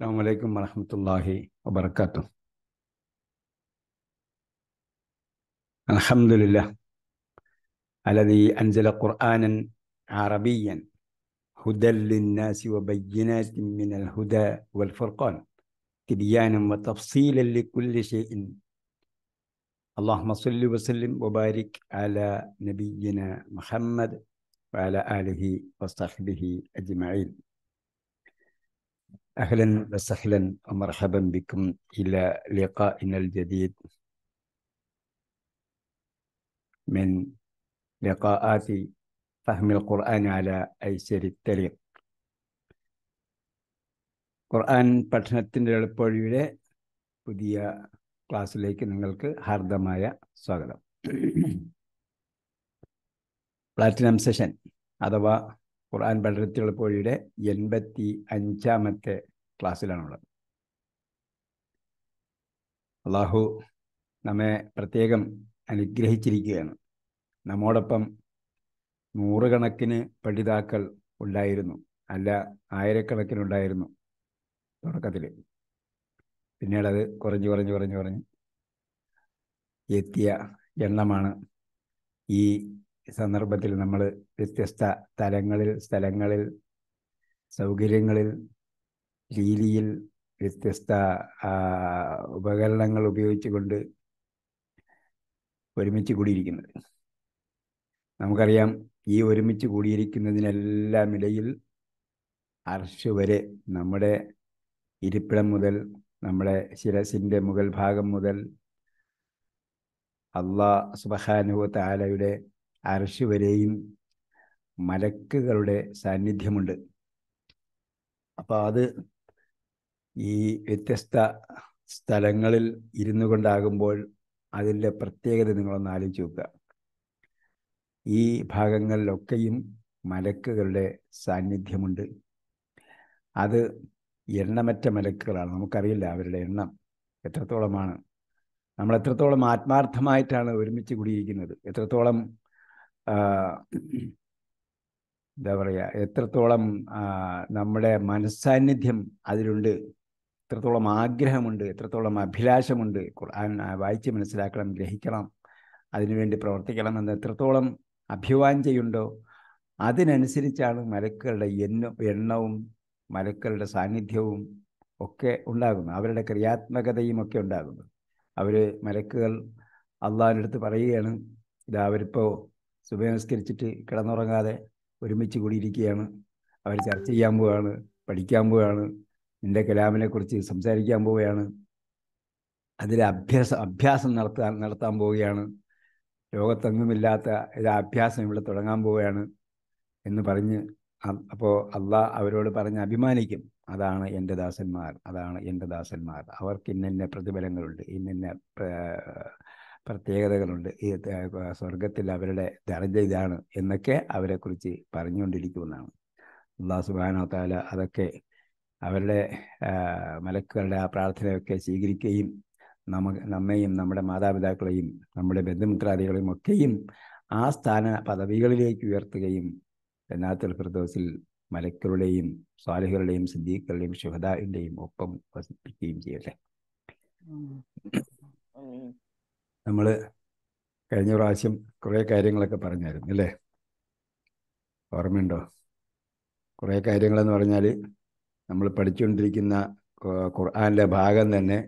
السلام عليكم ورحمة الله وبركاته الحمد لله الذي أنزل قرآنا عربيا هدى للناس وبينات من الهدى والفرقان تبيانا وتفصيلا لكل شيء اللهم صل وسلم وبارك على نبينا محمد وعلى آله وصحبه أجمعين اهلا وسهلا ومرحبا بكم الى لقائنا الجديد من لقاءات فهم القران على ايسر الطريق ഖുർആൻ പഠനത്തിൻ്റെ എളുപ്പവഴിയുടെ പുതിയ ക്ലാസ്സിലേക്ക് നിങ്ങൾക്ക് ഹാർദമായ സ്വാഗതം പ്ലാറ്റിനം സെഷൻ അഥവാ ഖുർആൻ പഠനത്തിൽ എളുപ്പവഴിയുടെ എൺപത്തി അഞ്ചാമത്തെ ക്ലാസ്സിലാണുള്ളത് അള്ളാഹു നമ്മെ പ്രത്യേകം അനുഗ്രഹിച്ചിരിക്കുകയാണ് നമ്മോടൊപ്പം നൂറുകണക്കിന് പഠിതാക്കൾ ഉണ്ടായിരുന്നു അല്ല ആയിരക്കണക്കിനുണ്ടായിരുന്നു തുടക്കത്തിൽ പിന്നീട് അത് കുറഞ്ഞു കുറഞ്ഞു കുറഞ്ഞു കുറഞ്ഞ് എത്തിയ എണ്ണമാണ് ഈ സന്ദർഭത്തിൽ നമ്മൾ വ്യത്യസ്ത തലങ്ങളിൽ സ്ഥലങ്ങളിൽ സൗകര്യങ്ങളിൽ രീതിയിൽ വ്യത്യസ്ത ഉപകരണങ്ങൾ ഉപയോഗിച്ചുകൊണ്ട് ഒരുമിച്ച് കൂടിയിരിക്കുന്നത് നമുക്കറിയാം ഈ ഒരുമിച്ച് കൂടിയിരിക്കുന്നതിനെല്ലാം ഇടയിൽ അർഷ് വരെ നമ്മുടെ ഇരിപ്പിടം മുതൽ നമ്മുടെ ശിരസിൻ്റെ മുകൾ ഭാഗം മുതൽ അള്ളാഹ് സുബഹാനുഭവ അർഷ് വരെയും മലക്കുകളുടെ സാന്നിധ്യമുണ്ട് അപ്പോൾ അത് ഈ വ്യത്യസ്ത സ്ഥലങ്ങളിൽ ഇരുന്നു കൊണ്ടാകുമ്പോൾ അതിൻ്റെ പ്രത്യേകത നിങ്ങളൊന്ന് ആലോചിച്ച് നോക്കുക ഈ ഭാഗങ്ങളിലൊക്കെയും മലക്കുകളുടെ സാന്നിധ്യമുണ്ട് അത് എണ്ണമറ്റ മലക്കുകളാണ് നമുക്കറിയില്ല അവരുടെ എണ്ണം എത്രത്തോളമാണ് നമ്മൾ എത്രത്തോളം ആത്മാർത്ഥമായിട്ടാണ് ഒരുമിച്ച് കൂടിയിരിക്കുന്നത് എത്രത്തോളം എന്താ പറയുക എത്രത്തോളം നമ്മുടെ മനസ്സാന്നിധ്യം അതിലുണ്ട് എത്രത്തോളം ആഗ്രഹമുണ്ട് എത്രത്തോളം അഭിലാഷമുണ്ട് ഖുർആൻ വായിച്ച് മനസ്സിലാക്കണം ഗ്രഹിക്കണം അതിനുവേണ്ടി പ്രവർത്തിക്കണം എന്ന് എത്രത്തോളം അഭിവാഞ്ചയുണ്ടോ അതിനനുസരിച്ചാണ് മലക്കുകളുടെ എണ്ണ എണ്ണവും മലക്കുകളുടെ സാന്നിധ്യവും ഒക്കെ ഉണ്ടാകുന്നത് അവരുടെ ക്രിയാത്മകതയും ഒക്കെ ഉണ്ടാകുന്നത് അവർ മലക്കുകൾ അള്ളാഹിനടുത്ത് പറയുകയാണ് ഇതാ അവരിപ്പോൾ സുബേനസ്കരിച്ചിട്ട് കിടന്നുറങ്ങാതെ ഒരുമിച്ച് കൂടിയിരിക്കുകയാണ് അവർ ചർച്ച ചെയ്യാൻ പോവുകയാണ് പഠിക്കാൻ പോവുകയാണ് നിന്റെ കലാമിനെ കുറിച്ച് സംസാരിക്കാൻ പോവുകയാണ് അതിൽ അഭ്യാസ അഭ്യാസം നടത്താൻ നടത്താൻ പോവുകയാണ് ലോകത്തെങ്ങുമില്ലാത്ത ഒരു അഭ്യാസം ഇവിടെ തുടങ്ങാൻ പോവുകയാണ് എന്ന് പറഞ്ഞ് അപ്പോൾ അള്ളാ അവരോട് പറഞ്ഞ് അഭിമാനിക്കും അതാണ് എൻ്റെ ദാസന്മാർ അതാണ് എൻ്റെ ദാസന്മാർ അവർക്ക് ഇന്നെ പ്രതിഫലങ്ങളുണ്ട് ഇന്നെ പ്രത്യേകതകളുണ്ട് ഈ സ്വർഗത്തിൽ അവരുടെ ദർജ ഇതാണ് എന്നൊക്കെ അവരെക്കുറിച്ച് പറഞ്ഞുകൊണ്ടിരിക്കുന്നതാണ് അള്ളാഹു സുബാനോത്താല അതൊക്കെ അവരുടെ മലക്കുകളുടെ ആ പ്രാർത്ഥനയൊക്കെ സ്വീകരിക്കുകയും നമ നമ്മയും നമ്മുടെ മാതാപിതാക്കളെയും നമ്മുടെ ബന്ധുമിത്രാദികളെയും ഒക്കെയും ആ സ്ഥാന പദവികളിലേക്ക് ഉയർത്തുകയും രനാത്തൽ ഫിർദോസിൽ മലക്കുകളുടെയും സ്വാലിഹുകളുടെയും സിദ്ദീഖുകളുടെയും ശുഹദാവിൻ്റെയും ഒപ്പം വസിപ്പിക്കുകയും ചെയ്യട്ടെ നമ്മൾ കഴിഞ്ഞ പ്രാവശ്യം കുറേ കാര്യങ്ങളൊക്കെ പറഞ്ഞായിരുന്നു അല്ലേ ഓർമ്മയുണ്ടോ കുറേ കാര്യങ്ങളെന്ന് പറഞ്ഞാൽ നമ്മൾ പഠിച്ചുകൊണ്ടിരിക്കുന്ന ഖുർആാനിലെ ഭാഗം തന്നെ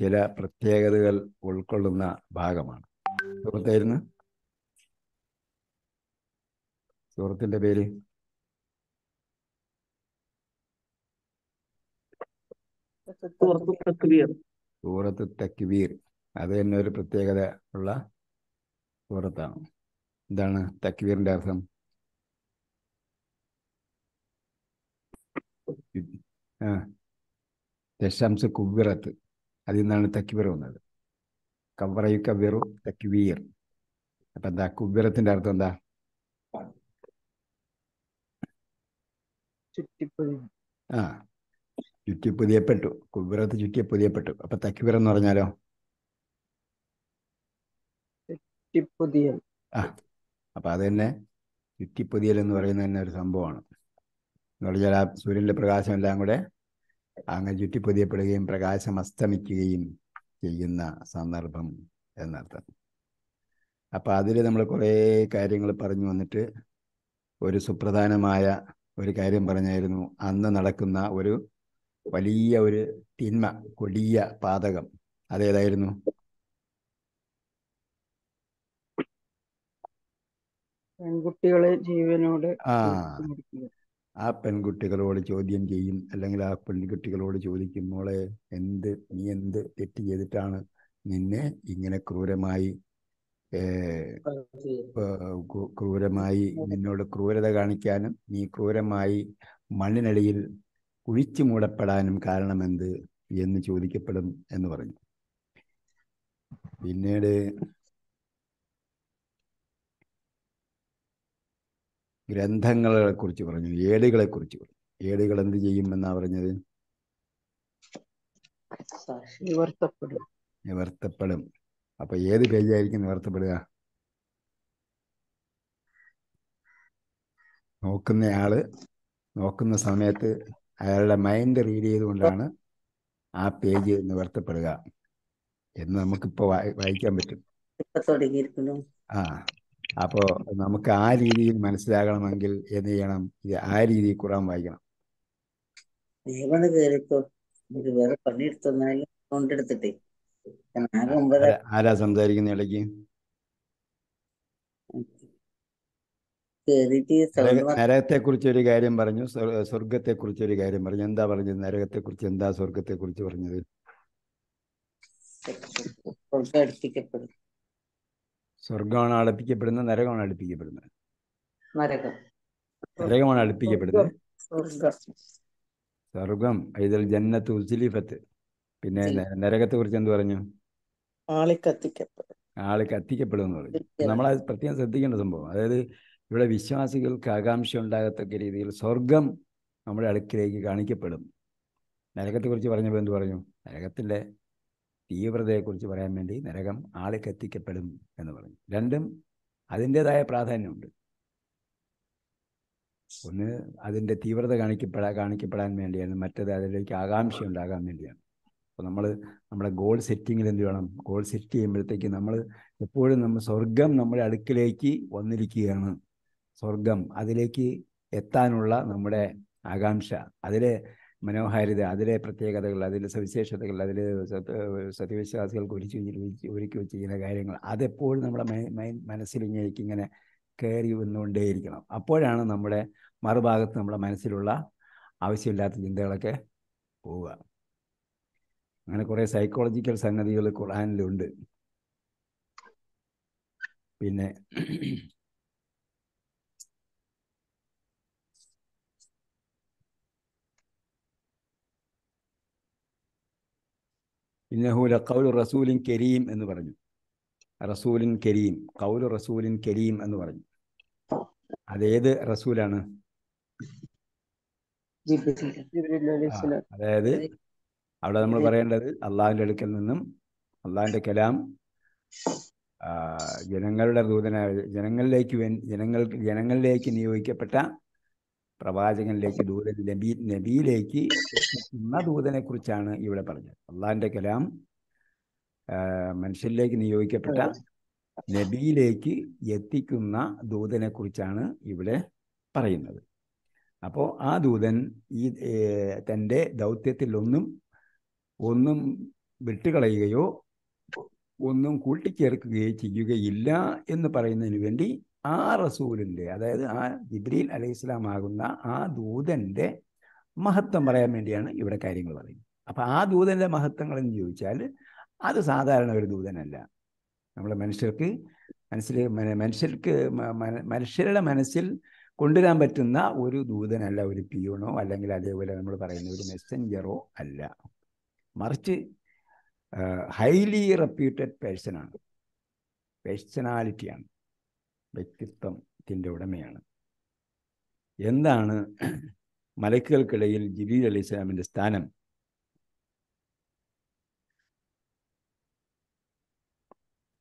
ചില പ്രത്യേകതകൾ ഉൾക്കൊള്ളുന്ന ഭാഗമാണ് സുഹൃത്തായിരുന്നു സുഹൃത്തിൻ്റെ പേര് സൂറത്ത് തക്വീർ അത് തന്നെ ഒരു പ്രത്യേകത ഉള്ള സൂറത്താണ് എന്താണ് തക്വീറിന്റെ അർത്ഥം ദശാംശ കുബിറത്ത് അതിൽ നിന്നാണ് തക്വീർ വന്നത് കവറയു കവീറു തക്വീർ അപ്പൊ എന്താ കുബിറത്തിന്റെ അർത്ഥം എന്താ ആ ചുറ്റി പുതിയപ്പെട്ടു കുബിറത്ത് ചുറ്റിയ പുതിയപ്പെട്ടു അപ്പൊ തക്വീർ എന്ന് പറഞ്ഞാലോ ചുറ്റിപ്പുതിയൽ ആ അപ്പം അത് തന്നെ ചുറ്റിപ്പുതിയൽ എന്ന് പറയുന്ന തന്നെ ഒരു സംഭവമാണ് എന്ന് പറഞ്ഞാൽ ആ സൂര്യൻ്റെ പ്രകാശം എല്ലാം കൂടെ അങ്ങനെ ചുറ്റിപ്പൊതിയപ്പെടുകയും പ്രകാശം അസ്തമിക്കുകയും ചെയ്യുന്ന സന്ദർഭം എന്നർത്ഥം അപ്പൊ അതിൽ നമ്മൾ കുറേ കാര്യങ്ങൾ പറഞ്ഞു വന്നിട്ട് ഒരു സുപ്രധാനമായ ഒരു കാര്യം പറഞ്ഞായിരുന്നു അന്ന് നടക്കുന്ന ഒരു വലിയ ഒരു തിന്മ കൊടിയ പാതകം അതേതായിരുന്നു പെൺകുട്ടികളെ ജീവനോട് ആ ആ പെൺകുട്ടികളോട് ചോദ്യം ചെയ്യും അല്ലെങ്കിൽ ആ പെൺകുട്ടികളോട് ചോദിക്കും മോളെ എന്ത് നീ എന്ത് തെറ്റ് ചെയ്തിട്ടാണ് നിന്നെ ഇങ്ങനെ ക്രൂരമായി ക്രൂരമായി നിന്നോട് ക്രൂരത കാണിക്കാനും നീ ക്രൂരമായി മണ്ണിനടിയിൽ കുഴിച്ചു മൂടപ്പെടാനും കാരണമെന്ത് എന്ന് ചോദിക്കപ്പെടും എന്ന് പറഞ്ഞു പിന്നീട് ഗ്രന്ഥങ്ങളെക്കുറിച്ച് പറഞ്ഞു കുറിച്ച് പറഞ്ഞു ഏടുകൾ എന്ത് ചെയ്യുമെന്നാ പറഞ്ഞത് നിവർത്തപ്പെടും അപ്പൊ ഏത് പേജായിരിക്കും നിവർത്തപ്പെടുക നോക്കുന്നയാള് നോക്കുന്ന സമയത്ത് അയാളുടെ മൈൻഡ് റീഡ് ചെയ്തുകൊണ്ടാണ് ആ പേജ് നിവർത്തപ്പെടുക എന്ന് നമുക്കിപ്പോ വായിക്കാൻ പറ്റും ആ അപ്പോൾ നമുക്ക് ആ രീതിയിൽ മനസ്സിലാകണമെങ്കിൽ എന്ത് ചെയ്യണം ഇത് ആ രീതിയിൽ ഖുറാൻ വായിക്കണം ആരാ സംസാരിക്കുന്ന ഇടയ്ക്ക് നരകത്തെ കുറിച്ച് ഒരു കാര്യം പറഞ്ഞു സ്വർഗത്തെ കുറിച്ച് ഒരു കാര്യം പറഞ്ഞു എന്താ പറഞ്ഞത് നരകത്തെ കുറിച്ച് എന്താ സ്വർഗത്തെ കുറിച്ച് പറഞ്ഞത് സ്വർഗമാണ് അടുപ്പിക്കപ്പെടുന്നത് നരകമാണ് അടുപ്പിക്കപ്പെടുന്നത് നരകമാണ് അടുപ്പിക്കപ്പെടുന്നത് സ്വർഗം ഇതിൽ ജന്നത്ത് ഉസിലിഫത്ത് പിന്നെ നരകത്തെ കുറിച്ച് എന്ത് പറഞ്ഞു ആളെ കത്തിക്കപ്പെടും എന്ന് പറഞ്ഞു നമ്മൾ അത് പ്രത്യേകം ശ്രദ്ധിക്കേണ്ട സംഭവം അതായത് ഇവിടെ വിശ്വാസികൾക്ക് ആകാംക്ഷ ഉണ്ടാകത്തക്ക രീതിയിൽ സ്വർഗം നമ്മുടെ അടുക്കിലേക്ക് കാണിക്കപ്പെടും നരകത്തെ കുറിച്ച് പറഞ്ഞപ്പോൾ എന്ത് പറഞ്ഞു നരകത്തിന്റെ തീവ്രതയെക്കുറിച്ച് പറയാൻ വേണ്ടി നരകം ആളെ കത്തിക്കപ്പെടും എന്ന് പറഞ്ഞു രണ്ടും അതിൻ്റെതായ പ്രാധാന്യമുണ്ട് ഒന്ന് അതിൻ്റെ തീവ്രത കാണിക്കപ്പെടാൻ കാണിക്കപ്പെടാൻ വേണ്ടിയാണ് മറ്റത് അതിലേക്ക് ആകാംക്ഷ ഉണ്ടാകാൻ വേണ്ടിയാണ് അപ്പോൾ നമ്മൾ നമ്മുടെ ഗോൾ സെറ്റിങ്ങിൽ എന്ത് വേണം ഗോൾ സെറ്റ് ചെയ്യുമ്പോഴത്തേക്ക് നമ്മൾ എപ്പോഴും നമ്മൾ സ്വർഗം നമ്മുടെ അടുക്കിലേക്ക് വന്നിരിക്കുകയാണ് സ്വർഗം അതിലേക്ക് എത്താനുള്ള നമ്മുടെ ആകാംക്ഷ അതിലെ മനോഹാരിത അതിലെ പ്രത്യേകതകൾ അതിലെ സവിശേഷതകൾ അതിലെ സത്യവിശ്വാസികൾക്ക് ഒരിച്ചു ഒരുക്കി വെച്ചിരിക്കുന്ന കാര്യങ്ങൾ അതെപ്പോഴും നമ്മുടെ മനസ്സിലിങ്ങേക്ക് ഇങ്ങനെ കയറി വന്നുകൊണ്ടേയിരിക്കണം അപ്പോഴാണ് നമ്മുടെ മറുഭാഗത്ത് നമ്മുടെ മനസ്സിലുള്ള ആവശ്യമില്ലാത്ത ചിന്തകളൊക്കെ പോവുക അങ്ങനെ കുറേ സൈക്കോളജിക്കൽ സംഗതികൾ ഖുറാനിലുണ്ട് പിന്നെ ഇന്നഹൂല കൗലു റസൂലിൻ കരീം എന്ന് പറഞ്ഞു റസൂലിൻ കരീം കൗലു റസൂലിൻ കരീം എന്ന് പറഞ്ഞു അതേത് റസൂലാണ് അതായത് അവിടെ നമ്മൾ പറയേണ്ടത് അള്ളാഹിൻ്റെ അടുക്കൽ നിന്നും അള്ളാഹിൻ്റെ കലാം ജനങ്ങളുടെ ദൂതനായ ജനങ്ങളിലേക്ക് ജനങ്ങൾ ജനങ്ങളിലേക്ക് നിയോഗിക്കപ്പെട്ട പ്രവാചകനിലേക്ക് ദൂതൻ നബി നബിയിലേക്ക് എന്ന ദൂതനെ കുറിച്ചാണ് ഇവിടെ പറഞ്ഞത് അള്ളാഹിന്റെ കലാം മനുഷ്യരിലേക്ക് നിയോഗിക്കപ്പെട്ട നബിയിലേക്ക് എത്തിക്കുന്ന ദൂതനെ കുറിച്ചാണ് ഇവിടെ പറയുന്നത് അപ്പോൾ ആ ദൂതൻ ഈ തൻ്റെ ദൗത്യത്തിലൊന്നും ഒന്നും വിട്ടുകളയുകയോ ഒന്നും കൂട്ടിച്ചേർക്കുകയോ ചെയ്യുകയില്ല എന്ന് പറയുന്നതിന് വേണ്ടി ആ റസൂലിൻ്റെ അതായത് ആ ജിബ്രീൽ അലൈഹി ഇസ്ലാം ആകുന്ന ആ ദൂതൻ്റെ മഹത്വം പറയാൻ വേണ്ടിയാണ് ഇവിടെ കാര്യങ്ങൾ പറയുന്നത് അപ്പോൾ ആ ദൂതൻ്റെ മഹത്വങ്ങൾ എന്ന് ചോദിച്ചാൽ അത് സാധാരണ ഒരു ദൂതനല്ല നമ്മളെ മനുഷ്യർക്ക് മനസ്സിൽ മനുഷ്യർക്ക് മനുഷ്യരുടെ മനസ്സിൽ കൊണ്ടുവരാൻ പറ്റുന്ന ഒരു ദൂതനല്ല ഒരു പിയൂണോ അല്ലെങ്കിൽ അതേപോലെ നമ്മൾ പറയുന്ന ഒരു മെസ്സഞ്ചറോ അല്ല മറിച്ച് ഹൈലി റെപ്യൂട്ടഡ് ആണ് പേഴ്സണാലിറ്റിയാണ് വ്യക്തിത്വത്തിൻ്റെ ഉടമയാണ് എന്താണ് മലക്കുകൾക്കിടയിൽ ജിബീൽ അലി ഇസ്ലാമിൻ്റെ സ്ഥാനം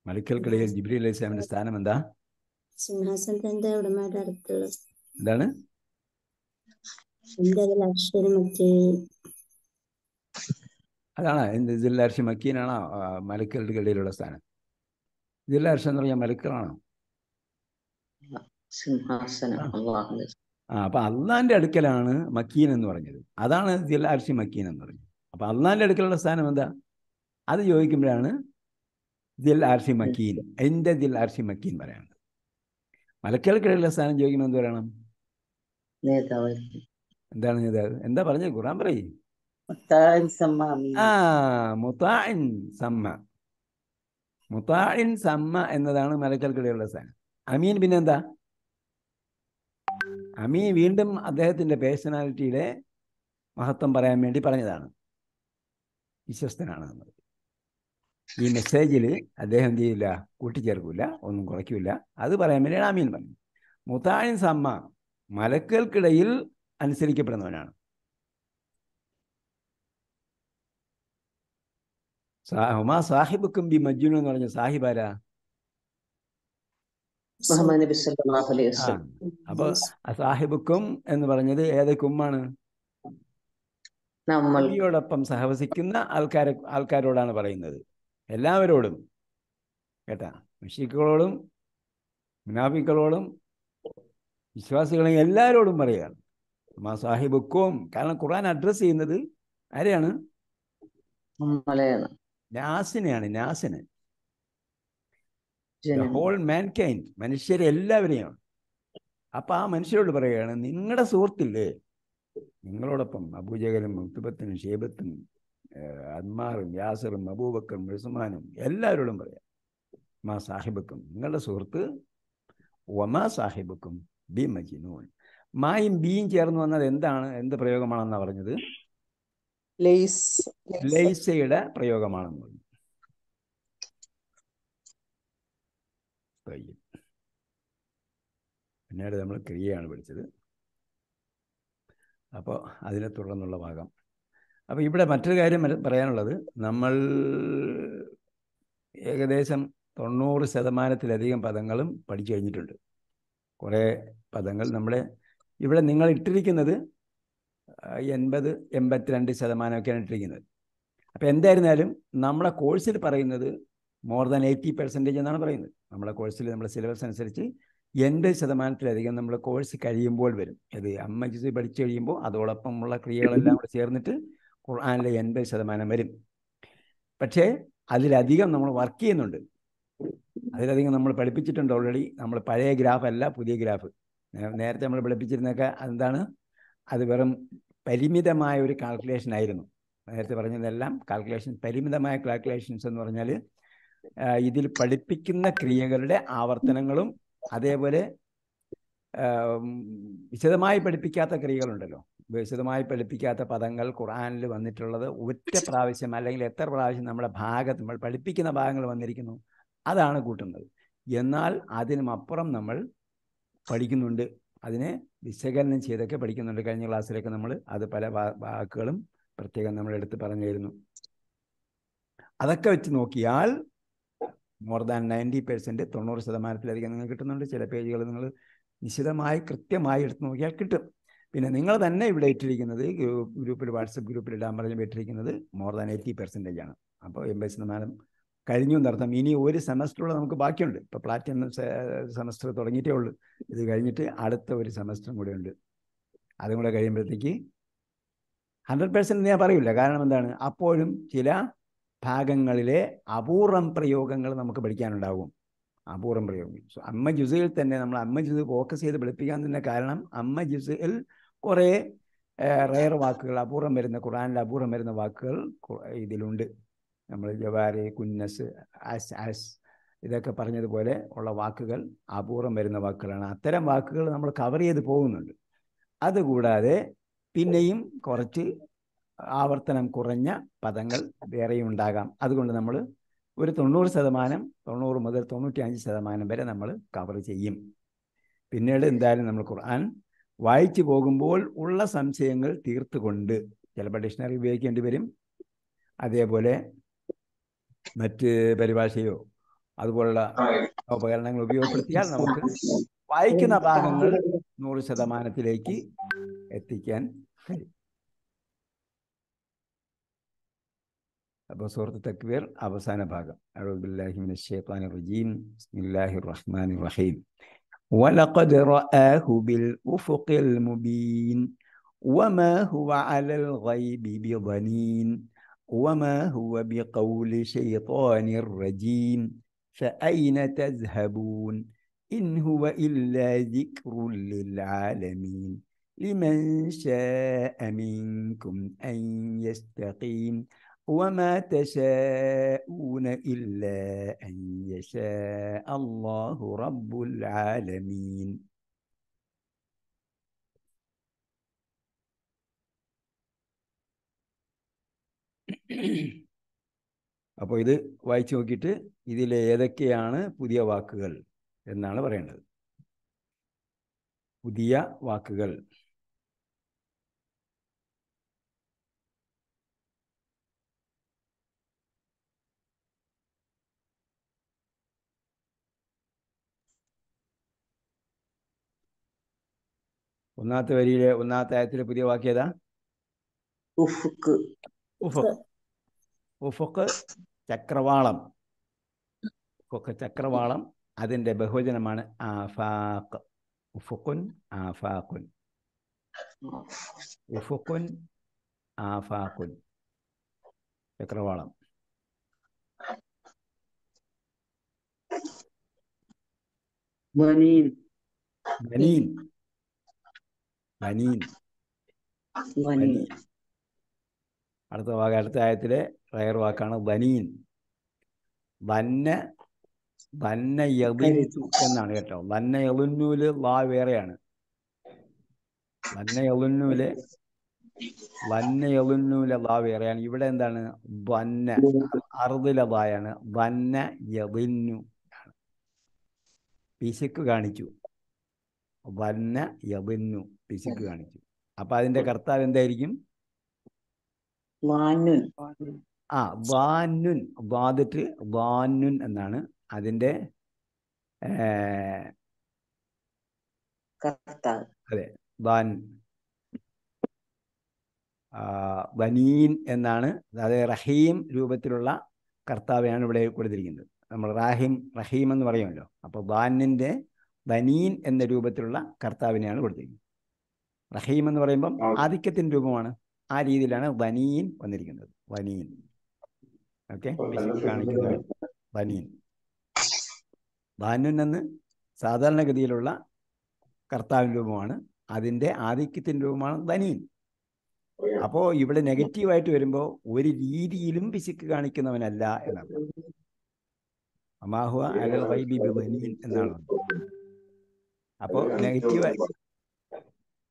മലക്കുകൾക്കിടയിൽ ജിബിലി അലൈഹി സ്വലാമിന്റെ സ്ഥാനം എന്താ സിംഹാസനത്തിന്റെ ഉടമയുടെ അടുത്തുള്ള എന്താണ് അതാണ് ജില്ലാർഷി മക്കീനാണോ ഇടയിലുള്ള സ്ഥാനം ജില്ലാർഷി എന്ന് പറഞ്ഞാൽ മലക്കളാണോ ആ അപ്പൊ അള്ളാന്റെ അടുക്കലാണ് മക്കീൻ എന്ന് പറഞ്ഞത് അതാണ് ദിലാർഷി മക്കീൻ എന്ന് പറഞ്ഞത് അപ്പൊ അള്ളാന്റെ അടുക്കലുള്ള സ്ഥാനം എന്താ അത് ചോദിക്കുമ്പോഴാണ് ദിൽ ആർഷി മക്കീൻ എന്റെ ദിൽ ആർഷി മക്കീൻ പറയുന്നത് മലക്കിഴക്കിടയിലുള്ള സ്ഥാനം ചോദിക്കുമ്പോൾ എന്ത് പറയണം എന്താണ് നേതാവ് എന്താ പറഞ്ഞത് ഖുറാൻ പറയും ആ മുത്താൻ സമ്മ മുത്താൻ സമ്മ എന്നതാണ് മലക്കൽക്കിടയിലുള്ള സ്ഥാനം അമീൻ പിന്നെന്താ അമീൻ വീണ്ടും അദ്ദേഹത്തിൻ്റെ പേഴ്സണാലിറ്റിയുടെ മഹത്വം പറയാൻ വേണ്ടി പറഞ്ഞതാണ് വിശ്വസ്തനാണ് നമ്മൾ ഈ മെസ്സേജിൽ അദ്ദേഹം എന്ത് ചെയ്യില്ല കൂട്ടിച്ചേർക്കില്ല ഒന്നും കുറയ്ക്കില്ല അത് പറയാൻ വേണ്ടിയാണ് അമീൻ പറഞ്ഞു മുത്താഴിൻ സമ്മ മലക്കൾക്കിടയിൽ അനുസരിക്കപ്പെടുന്നവനാണ് സാഹിബുക്കും ബി കുംബി മജ്ജുനു എന്ന് പറഞ്ഞ സാഹിബ് മുഹമ്മദ് അപ്പൊ സാഹിബുക്കും എന്ന് പറഞ്ഞത് ഏതൊക്കുമാണ് നബിയോടൊപ്പം സഹവസിക്കുന്ന ആൾക്കാരെ ആൾക്കാരോടാണ് പറയുന്നത് എല്ലാവരോടും കേട്ടാ മുഷിക്കുകളോടും മുനാഫിക്കളോടും വിശ്വാസികളെയും എല്ലാവരോടും പറയുകയാണ് മാ സാഹിബുക്കും കാരണം ഖുർആൻ അഡ്രസ് ചെയ്യുന്നത് ആരെയാണ് നാസിനെയാണ് നാസിനെ ഹോൾ മാൻകൈൻഡ് മനുഷ്യരെ എല്ലാവരെയും അപ്പം ആ മനുഷ്യരോട് പറയുകയാണ് നിങ്ങളുടെ സുഹൃത്തില്ലേ നിങ്ങളോടൊപ്പം അബൂജകരും മുത്തുബത്തിനും ഷേബത്തും അന്മാറും യാസറും അബൂബക്കറും ഉസ്മാനും എല്ലാവരോടും പറയാം മാ സാഹിബക്കും നിങ്ങളുടെ സുഹൃത്ത് ഒമാ സാഹിബക്കും ബി മജിനൂൻ മായും ബിയും ചേർന്ന് വന്നത് എന്താണ് എന്ത് പ്രയോഗമാണെന്നാണ് പറഞ്ഞത് ലൈസയുടെ പ്രയോഗമാണെന്ന് പറഞ്ഞു കഴിയും പിന്നീട് നമ്മൾ ക്രിയയാണ് പഠിച്ചത് അപ്പോൾ അതിനെ തുടർന്നുള്ള ഭാഗം അപ്പോൾ ഇവിടെ മറ്റൊരു കാര്യം പറയാനുള്ളത് നമ്മൾ ഏകദേശം തൊണ്ണൂറ് ശതമാനത്തിലധികം പദങ്ങളും പഠിച്ചു കഴിഞ്ഞിട്ടുണ്ട് കുറേ പദങ്ങൾ നമ്മുടെ ഇവിടെ നിങ്ങൾ ഇട്ടിരിക്കുന്നത് എൺപത് എൺപത്തിരണ്ട് ശതമാനമൊക്കെയാണ് ഇട്ടിരിക്കുന്നത് അപ്പോൾ എന്തായിരുന്നാലും നമ്മളെ കോഴ്സിൽ പറയുന്നത് മോർ ദാൻ എയ്റ്റി പെർസെൻറ്റേജ് എന്നാണ് പറയുന്നത് നമ്മളെ കോഴ്സിൽ നമ്മുടെ സിലബസ് അനുസരിച്ച് എൺപത് ശതമാനത്തിലധികം നമ്മൾ കോഴ്സ് കഴിയുമ്പോൾ വരും അത് എച്ച് സി പഠിച്ചു കഴിയുമ്പോൾ അതോടൊപ്പമുള്ള ക്രിയകളെല്ലാം കൂടെ ചേർന്നിട്ട് ഖുർആാനിലെ എൺപത് ശതമാനം വരും പക്ഷേ അതിലധികം നമ്മൾ വർക്ക് ചെയ്യുന്നുണ്ട് അതിലധികം നമ്മൾ പഠിപ്പിച്ചിട്ടുണ്ട് ഓൾറെഡി നമ്മൾ പഴയ ഗ്രാഫ് അല്ല പുതിയ ഗ്രാഫ് നേരത്തെ നമ്മൾ പഠിപ്പിച്ചിരുന്നൊക്കെ എന്താണ് അത് വെറും പരിമിതമായ ഒരു കാൽക്കുലേഷൻ ആയിരുന്നു നേരത്തെ പറഞ്ഞതെല്ലാം കാൽക്കുലേഷൻ പരിമിതമായ കാൽക്കുലേഷൻസ് എന്ന് പറഞ്ഞാൽ ഇതിൽ പഠിപ്പിക്കുന്ന ക്രിയകളുടെ ആവർത്തനങ്ങളും അതേപോലെ വിശദമായി പഠിപ്പിക്കാത്ത ക്രിയകളുണ്ടല്ലോ വിശദമായി പഠിപ്പിക്കാത്ത പദങ്ങൾ ഖുറാനിൽ വന്നിട്ടുള്ളത് ഒറ്റ പ്രാവശ്യം അല്ലെങ്കിൽ എത്ര പ്രാവശ്യം നമ്മുടെ ഭാഗത്ത് നമ്മൾ പഠിപ്പിക്കുന്ന ഭാഗങ്ങൾ വന്നിരിക്കുന്നു അതാണ് കൂട്ടുന്നത് എന്നാൽ അതിനുമപ്പുറം നമ്മൾ പഠിക്കുന്നുണ്ട് അതിനെ വിശകലനം ചെയ്തൊക്കെ പഠിക്കുന്നുണ്ട് കഴിഞ്ഞ ക്ലാസ്സിലൊക്കെ നമ്മൾ അത് പല വാക്കുകളും പ്രത്യേകം നമ്മൾ എടുത്ത് പറഞ്ഞിരുന്നു അതൊക്കെ വെച്ച് നോക്കിയാൽ മോർ ദാൻ നയൻറ്റി പെർസെൻറ്റ് തൊണ്ണൂറ് ശതമാനത്തിലധികം നിങ്ങൾക്ക് കിട്ടുന്നുണ്ട് ചില പേജുകൾ നിങ്ങൾ നിശ്ചിതമായി കൃത്യമായി എടുത്തു നോക്കിയാൽ കിട്ടും പിന്നെ നിങ്ങൾ തന്നെ ഇവിടെ ഇട്ടിരിക്കുന്നത് ഗ്രൂപ്പിൽ വാട്സപ്പ് ഗ്രൂപ്പിൽ ഇടാൻ പറഞ്ഞ് ഇട്ടിരിക്കുന്നത് മോർ ദാൻ എയ്റ്റി പെർസെൻറ്റേജ് ആണ് അപ്പോൾ എൺപത് ശതമാനം കഴിഞ്ഞു എന്നർത്ഥം ഇനി ഒരു സെമസ്റ്ററുള്ള നമുക്ക് ബാക്കിയുണ്ട് ഇപ്പോൾ പ്ലാറ്റിനം സെമസ്റ്റർ തുടങ്ങിയിട്ടേ ഉള്ളൂ ഇത് കഴിഞ്ഞിട്ട് അടുത്ത ഒരു സെമസ്റ്ററും കൂടെ ഉണ്ട് അതും കൂടെ കഴിയുമ്പോഴത്തേക്ക് ഹൺഡ്രഡ് പെർസെൻറ്റ് ഞാൻ പറയില്ല കാരണം എന്താണ് അപ്പോഴും ചില ഭാഗങ്ങളിലെ അപൂർവം പ്രയോഗങ്ങൾ നമുക്ക് പഠിക്കാനുണ്ടാകും അപൂർവം പ്രയോഗം സോ അമ്മ ജുസയിൽ തന്നെ നമ്മൾ അമ്മ ജുസ് ഫോക്കസ് ചെയ്ത് പഠിപ്പിക്കാൻ തന്നെ കാരണം അമ്മ ജുസയിൽ കുറേ റയർ വാക്കുകൾ അപൂർവം വരുന്ന ഖുറാനിൽ അപൂർവം വരുന്ന വാക്കുകൾ ഇതിലുണ്ട് നമ്മൾ ജവാരി കുന്നസ് അസ് അസ് ഇതൊക്കെ പറഞ്ഞതുപോലെ ഉള്ള വാക്കുകൾ അപൂർവം വരുന്ന വാക്കുകളാണ് അത്തരം വാക്കുകൾ നമ്മൾ കവർ ചെയ്ത് പോകുന്നുണ്ട് അതുകൂടാതെ പിന്നെയും കുറച്ച് ആവർത്തനം കുറഞ്ഞ പദങ്ങൾ വേറെയും ഉണ്ടാകാം അതുകൊണ്ട് നമ്മൾ ഒരു തൊണ്ണൂറ് ശതമാനം തൊണ്ണൂറ് മുതൽ തൊണ്ണൂറ്റി അഞ്ച് ശതമാനം വരെ നമ്മൾ കവർ ചെയ്യും പിന്നീട് എന്തായാലും നമ്മൾ ഖുർആൻ വായിച്ചു പോകുമ്പോൾ ഉള്ള സംശയങ്ങൾ തീർത്തുകൊണ്ട് ചിലപ്പോൾ ഡിക്ഷണറി ഉപയോഗിക്കേണ്ടി വരും അതേപോലെ മറ്റ് പരിഭാഷയോ അതുപോലുള്ള ഉപകരണങ്ങൾ ഉപയോഗപ്പെടുത്തിയാൽ നമുക്ക് വായിക്കുന്ന ഭാഗങ്ങൾ നൂറ് ശതമാനത്തിലേക്ക് എത്തിക്കാൻ കഴിയും അപ്പോൾ സുഹൃത്ത് തക്ബീർ അവസാന ഭാഗം അഴുബില്ലാഹി മിന ഷെയ്ത്താനി റജീം ബിസ്മില്ലാഹി റഹ്മാൻ ولقد رآه بالأفق المبين وما هو على الغيب بضنين وما هو بقول شيطان رجيم فأين تذهبون إن هو إلا ذكر للعالمين لمن شاء منكم أن يستقيم وما تشاءون إلا أن يشاء الله رب العالمين അപ്പോൾ ഇത് വായിച്ചു നോക്കിയിട്ട് ഇതിൽ ഏതൊക്കെയാണ് പുതിയ വാക്കുകൾ എന്നാണ് പറയേണ്ടത് പുതിയ വാക്കുകൾ ഒന്നാമത്തെ വരിയിലെ ഒന്നാമത്തെ ആയത്തിലെ പുതിയ വാക്യതാ ഏതാ ഉഫുക്ക് ചക്രവാളം ഉഫുക്ക് ചക്രവാളം അതിന്റെ ബഹുവചനമാണ് ആഫാക്ക് ഉഫുക്കുൻ ആഫാഖുൻ ഉഫുക്കുൻ ആഫാഖുൻ ചക്രവാളം ബനീൻ ബനീൻ ബനീൻ അടുത്ത വാക്ക് അടുത്ത ആയത്തിലെ റയർ വാക്കാണ് ബനീൻ വന്ന വന്ന യബിനു എന്നാണ് കേട്ടോ വന്ന യതുന്നൂല് വാ വേറെയാണ് വന്ന യതുന്നൂല് വന്ന യതുന്നൂല വാ വേറെയാണ് ഇവിടെ എന്താണ് വന്ന അറുതില വായാണ് വന്ന യതിന്നു പിശക്ക് കാണിച്ചു വന്ന യതിന്നു പിശുക്ക് കാണിച്ചു അപ്പൊ അതിന്റെ കർത്താവ് എന്തായിരിക്കും ആ വാനുൻ വാതിട്ട് വാനുൻ എന്നാണ് അതിന്റെ അതെ വാൻ വനീൻ എന്നാണ് അതായത് റഹീം രൂപത്തിലുള്ള കർത്താവെയാണ് ഇവിടെ കൊടുത്തിരിക്കുന്നത് നമ്മൾ റാഹിം റഹീം എന്ന് പറയുമല്ലോ അപ്പോൾ വാനിന്റെ വനീൻ എന്ന രൂപത്തിലുള്ള കർത്താവിനെയാണ് കൊടുത്തിരിക്കുന്നത് റഹീം എന്ന് പറയുമ്പം ആധിക്യത്തിന്റെ രൂപമാണ് ആ രീതിയിലാണ് വനീൻ വന്നിരിക്കുന്നത് വനീൻ ഓക്കെ കാണിക്കുന്നത് വനീൻ ബാനുൻ എന്ന് സാധാരണഗതിയിലുള്ള കർത്താവിൻ്റെ രൂപമാണ് അതിൻ്റെ ആധിക്യത്തിൻ്റെ രൂപമാണ് ധനീൻ അപ്പോൾ ഇവിടെ നെഗറ്റീവായിട്ട് വരുമ്പോൾ ഒരു രീതിയിലും പിശുക്ക് കാണിക്കുന്നവനല്ല എന്നാണ് അമാഹുവ അലൽ ബൈബി എന്നാണ് അപ്പോൾ നെഗറ്റീവായിട്ട്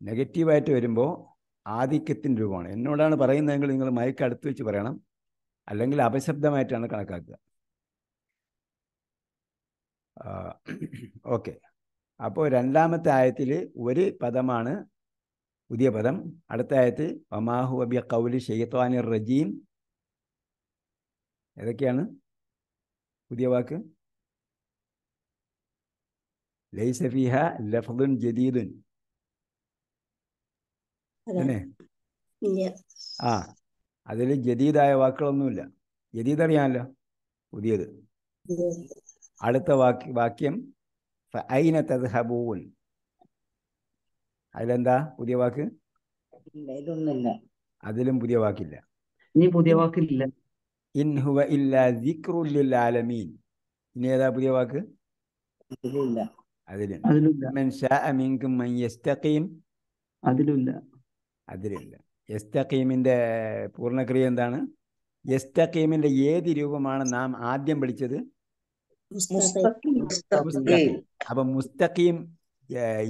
നെഗറ്റീവായിട്ട് വരുമ്പോൾ ആധിക്യത്തിൻ്റെ രൂപമാണ് എന്നോടാണ് പറയുന്നതെങ്കിൽ നിങ്ങൾ മയക്ക് അടുത്ത് വെച്ച് പറയണം അല്ലെങ്കിൽ അപശബ്ദമായിട്ടാണ് കണക്കാക്കുക ഓക്കെ അപ്പോൾ രണ്ടാമത്തെ ആയത്തിൽ ഒരു പദമാണ് പുതിയ പദം അടുത്ത ആയത്തിൽ ഒമാഹു അബിയ കൗലി ഷെയ്ത്വാനിർ റജീം ഏതൊക്കെയാണ് പുതിയ വാക്ക് ലൈസഫിഹ ലഫ്ദുൻ ജദീദുൻ അല്ലേ ആ അതിൽ ജദീദായ വാക്കുകളൊന്നുമില്ല ജദീദ് അറിയാമല്ലോ പുതിയത് അടുത്ത വാക്യ വാക്യം ഐന തദ്ഹബൂൻ അതിലെന്താ പുതിയ വാക്ക് അതിലും പുതിയ വാക്കില്ല ഇനി പുതിയ വാക്കില്ല ഇൻ ഹുവ ആലമീൻ പുതിയ വാക്ക് അതിലും അതിലും അതിലില്ല അതിലില്ല യസ്തഖീമിൻ്റെ പൂർണ്ണക്രിയ എന്താണ് യസ്തഖീമിൻ്റെ ഏത് രൂപമാണ് നാം ആദ്യം പഠിച്ചത് അപ്പം മുസ്തഖീം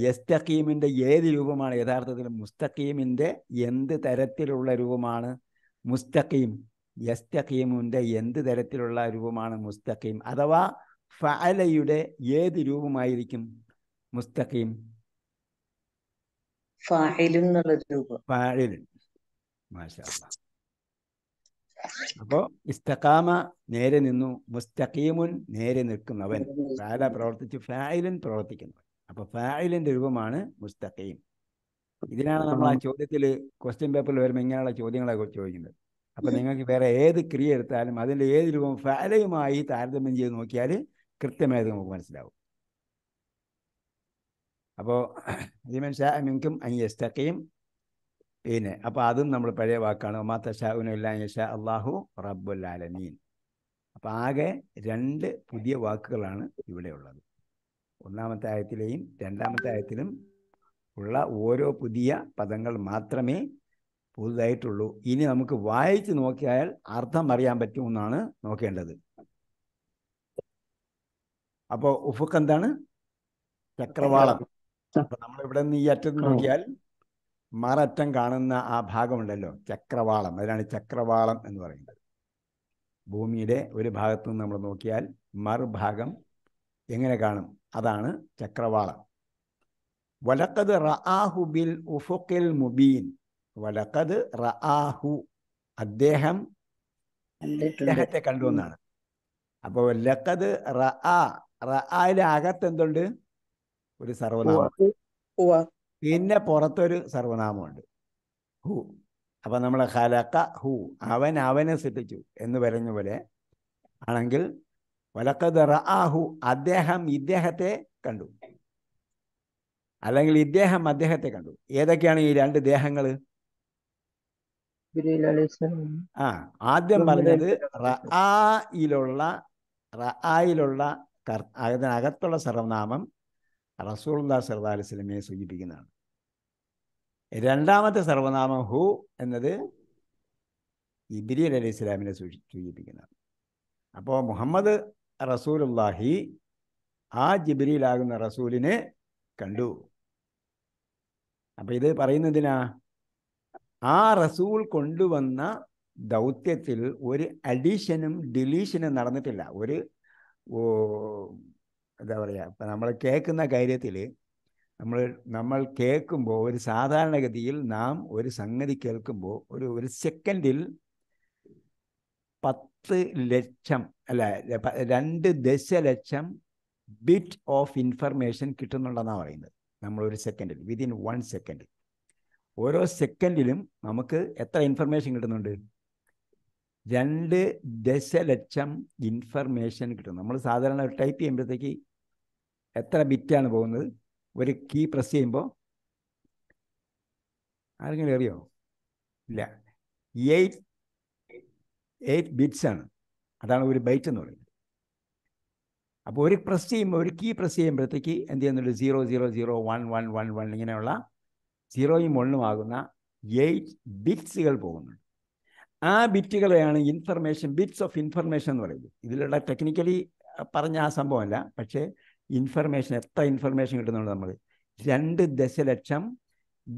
യസ്തഖീമിൻ്റെ ഏത് രൂപമാണ് യഥാർത്ഥത്തിൽ മുസ്തഖീമിൻ്റെ എന്ത് തരത്തിലുള്ള രൂപമാണ് മുസ്തഖീം യസ്തഖീമിൻ്റെ എന്ത് തരത്തിലുള്ള രൂപമാണ് മുസ്തഖീം അഥവാ ഫഅലയുടെ ഏത് രൂപമായിരിക്കും മുസ്തഖീം ഫാഹിലും രൂപം അപ്പോ ഇസ്തഖാമ നേരെ നിന്നു മുസ്തഖീമുൻ നേരെ നിൽക്കുന്നവൻ ഫാല പ്രവർത്തിച്ചു ഫായിലൻ പ്രവർത്തിക്കുന്നവൻ അപ്പൊ ഫായിലിന്റെ രൂപമാണ് മുസ്തഖീം ഇതിനാണ് നമ്മൾ ആ ചോദ്യത്തിൽ ക്വസ്റ്റ്യൻ പേപ്പറിൽ വരുമ്പോൾ ഇങ്ങനെയുള്ള ചോദ്യങ്ങളെ കുറിച്ച് ചോദിക്കുന്നത് അപ്പൊ നിങ്ങൾക്ക് വേറെ ഏത് ക്രിയ എടുത്താലും അതിന്റെ ഏത് രൂപം ഫാലയുമായി താരതമ്യം ചെയ്ത് നോക്കിയാൽ കൃത്യമായത് നമുക്ക് മനസ്സിലാവും അപ്പോൾ ലിമൻ ഷാ മിൻകും അയ്യസ്തഖീം പിന്നെ അപ്പോൾ അതും നമ്മൾ പഴയ വാക്കാണ് ഒമാത്ത ഷാഹുനുല്ലാഷ അള്ളാഹു റബ്ബുൽ ആലമീൻ അപ്പം ആകെ രണ്ട് പുതിയ വാക്കുകളാണ് ഇവിടെ ഉള്ളത് ഒന്നാമത്തെ ആയത്തിലെയും രണ്ടാമത്തെ ആയത്തിലും ഉള്ള ഓരോ പുതിയ പദങ്ങൾ മാത്രമേ പുതുതായിട്ടുള്ളൂ ഇനി നമുക്ക് വായിച്ച് നോക്കിയാൽ അർത്ഥം അറിയാൻ പറ്റുമെന്നാണ് നോക്കേണ്ടത് അപ്പോൾ ഉഫുക്ക് എന്താണ് ചക്രവാളം നമ്മൾ ഇവിടെ നിന്ന് ഈ അറ്റത്ത് നോക്കിയാൽ മററ്റം കാണുന്ന ആ ഭാഗമുണ്ടല്ലോ ചക്രവാളം അതിനാണ് ചക്രവാളം എന്ന് പറയുന്നത് ഭൂമിയുടെ ഒരു ഭാഗത്തു നിന്ന് നമ്മൾ നോക്കിയാൽ മറുഭാഗം എങ്ങനെ കാണും അതാണ് ചക്രവാളം വലക്കത് റആഹു ബിൽ ഉഫുക്കിൽ മുബീൻ വലക്കത് റആഹു അദ്ദേഹം അദ്ദേഹത്തെ കണ്ടു എന്നാണ് അപ്പോൾ ലക്കത് റആ റആയിലെ അകത്ത് എന്തുണ്ട് ഒരു സർവനാമം പിന്നെ പുറത്തൊരു സർവനാമമുണ്ട് ഹു അപ്പൊ നമ്മൾ ഹലക്ക ഹു അവൻ അവനെ സൃഷ്ടിച്ചു എന്ന് പറഞ്ഞ പോലെ ആണെങ്കിൽ വലക്കത് റഹു അദ്ദേഹം ഇദ്ദേഹത്തെ കണ്ടു അല്ലെങ്കിൽ ഇദ്ദേഹം അദ്ദേഹത്തെ കണ്ടു ഏതൊക്കെയാണ് ഈ രണ്ട് ദേഹങ്ങൾ ആ ആദ്യം പറഞ്ഞത് റഅയിലുള്ള റആയിലുള്ള അതിനകത്തുള്ള സർവനാമം റസൂൾല്ലാ സർദാ അലൈഹി സ്വലമയെ സൂചിപ്പിക്കുന്നതാണ് രണ്ടാമത്തെ സർവനാമം ഹു എന്നത് ഇബിരിയൽ അലി ഇസ്ലാമിനെ സൂചിപ്പിക്കുന്നതാണ് അപ്പോൾ മുഹമ്മദ് റസൂലുല്ലാഹി ആ ജിബിരിയിലാകുന്ന റസൂലിനെ കണ്ടു അപ്പം ഇത് പറയുന്നതിനാ ആ റസൂൽ കൊണ്ടുവന്ന ദൗത്യത്തിൽ ഒരു അഡീഷനും ഡിലീഷനും നടന്നിട്ടില്ല ഒരു എന്താ പറയുക ഇപ്പം നമ്മൾ കേൾക്കുന്ന കാര്യത്തിൽ നമ്മൾ നമ്മൾ കേൾക്കുമ്പോൾ ഒരു സാധാരണഗതിയിൽ നാം ഒരു സംഗതി കേൾക്കുമ്പോൾ ഒരു ഒരു സെക്കൻഡിൽ പത്ത് ലക്ഷം അല്ല രണ്ട് ദശലക്ഷം ബിറ്റ് ഓഫ് ഇൻഫർമേഷൻ കിട്ടുന്നുണ്ടെന്നാണ് പറയുന്നത് നമ്മൾ ഒരു സെക്കൻഡിൽ വിതിൻ വൺ സെക്കൻഡ് ഓരോ സെക്കൻഡിലും നമുക്ക് എത്ര ഇൻഫർമേഷൻ കിട്ടുന്നുണ്ട് രണ്ട് ദശലക്ഷം ഇൻഫർമേഷൻ കിട്ടും നമ്മൾ സാധാരണ ടൈപ്പ് ചെയ്യുമ്പോഴത്തേക്ക് എത്ര ബിറ്റാണ് പോകുന്നത് ഒരു കീ പ്രസ് ചെയ്യുമ്പോൾ ആരെങ്കിലും അറിയോ ഇല്ല എയ്റ്റ് എയ്റ്റ് ബിറ്റ്സ് ആണ് അതാണ് ഒരു ബൈറ്റ് എന്ന് പറയുന്നത് അപ്പോൾ ഒരു പ്രസ് ചെയ്യുമ്പോൾ ഒരു കീ പ്രസ് ചെയ്യുമ്പോഴത്തേക്ക് എന്ത് ചെയ്യുന്നുണ്ട് zero zero zero one one one one ഇങ്ങനെയുള്ള സീറോയും വണ്ണും ആകുന്ന എയ്റ്റ് ബിറ്റ്സുകൾ പോകുന്നുണ്ട് ആ ബിറ്റുകളെയാണ് ഇൻഫർമേഷൻ ബിറ്റ്സ് ഓഫ് ഇൻഫർമേഷൻ എന്ന് പറയുന്നത് ഇതിലുള്ള ടെക്നിക്കലി പറഞ്ഞ ആ സംഭവമല്ല പക്ഷേ ഇൻഫർമേഷൻ എത്ര ഇൻഫർമേഷൻ കിട്ടുന്നുണ്ട് നമ്മൾ രണ്ട് ദശലക്ഷം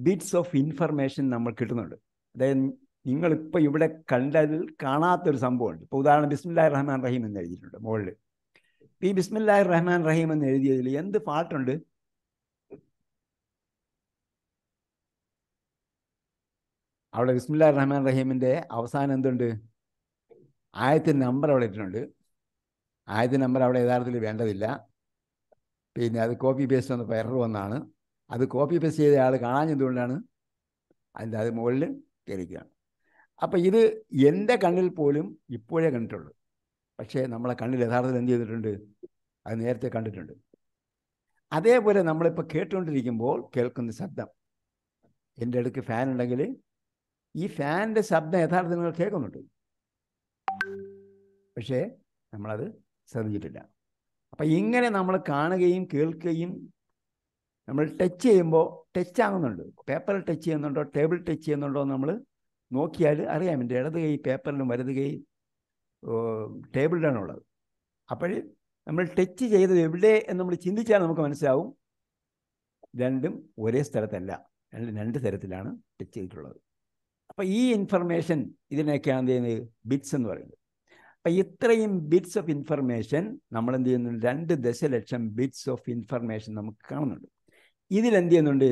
ബിറ്റ്സ് ഓഫ് ഇൻഫർമേഷൻ നമ്മൾ കിട്ടുന്നുണ്ട് അതായത് നിങ്ങളിപ്പോൾ ഇവിടെ കണ്ടതിൽ കാണാത്തൊരു സംഭവമുണ്ട് ഇപ്പോൾ ഉദാഹരണം ബിസ്മില്ലാഹി റഹ്മാൻ റഹീം എന്ന് എഴുതിയിട്ടുണ്ട് മുകളിൽ ഈ ബിസ്മില്ലാഹി റഹ്മാൻ റഹീം എന്ന് എഴുതിയതിൽ എന്ത് പാട്ടുണ്ട് അവിടെ ബിസ്മില്ലാ റഹ്മാൻ റഹീമിൻ്റെ അവസാനം എന്തുണ്ട് ആയത്തിൻ്റെ നമ്പർ അവിടെ ഇട്ടിട്ടുണ്ട് ആയത്തിൻ്റെ നമ്പർ അവിടെ യഥാർത്ഥത്തിൽ വേണ്ടതില്ല പിന്നെ അത് കോപ്പി പേസ്റ്റ് ഒന്ന് വൈറൽ വന്നാണ് അത് കോപ്പി പേസ്റ്റ് ചെയ്ത ആൾ കാണാഞ്ഞതുകൊണ്ടാണ് അതിൻ്റെ അത് മുകളിൽ കയറിക്കുകയാണ് അപ്പം ഇത് എൻ്റെ കണ്ണിൽ പോലും ഇപ്പോഴേ കണ്ടിട്ടുള്ളൂ പക്ഷേ നമ്മളെ കണ്ണിൽ യഥാർത്ഥത്തിൽ എന്ത് ചെയ്തിട്ടുണ്ട് അത് നേരത്തെ കണ്ടിട്ടുണ്ട് അതേപോലെ നമ്മളിപ്പോൾ കേട്ടുകൊണ്ടിരിക്കുമ്പോൾ കേൾക്കുന്ന ശബ്ദം എൻ്റെ അടുക്ക് ഫാൻ ഉണ്ടെങ്കിൽ ഈ ഫാനിൻ്റെ ശബ്ദം യഥാർത്ഥത്തിൽ നിങ്ങൾ കേൾക്കുന്നുണ്ട് പക്ഷേ നമ്മളത് ശ്രദ്ധിച്ചിട്ടില്ല അപ്പൊ ഇങ്ങനെ നമ്മൾ കാണുകയും കേൾക്കുകയും നമ്മൾ ടച്ച് ചെയ്യുമ്പോൾ ടച്ച് ആകുന്നുണ്ട് പേപ്പറിൽ ടച്ച് ചെയ്യുന്നുണ്ടോ ടേബിൾ ടച്ച് ചെയ്യുന്നുണ്ടോ നമ്മൾ നോക്കിയാൽ അറിയാം എൻ്റെ ഇടത് കൈ പേപ്പറിലും വലത് കൈ ഉള്ളത് അപ്പോൾ നമ്മൾ ടച്ച് ചെയ്തത് എവിടെ എന്ന് നമ്മൾ ചിന്തിച്ചാൽ നമുക്ക് മനസ്സിലാവും രണ്ടും ഒരേ സ്ഥലത്തല്ല രണ്ട് രണ്ട് തരത്തിലാണ് ടച്ച് ചെയ്തിട്ടുള്ളത് അപ്പോൾ ഈ ഇൻഫർമേഷൻ ഇതിനൊക്കെയാണ് എന്ത് ചെയ്യുന്നത് ബിറ്റ്സ് എന്ന് പറയുന്നത് അപ്പം ഇത്രയും ബിറ്റ്സ് ഓഫ് ഇൻഫർമേഷൻ നമ്മൾ എന്ത് ചെയ്യുന്നുണ്ട് രണ്ട് ദശലക്ഷം ബിറ്റ്സ് ഓഫ് ഇൻഫർമേഷൻ നമുക്ക് കാണുന്നുണ്ട് ഇതിൽ എന്ത് ചെയ്യുന്നുണ്ട്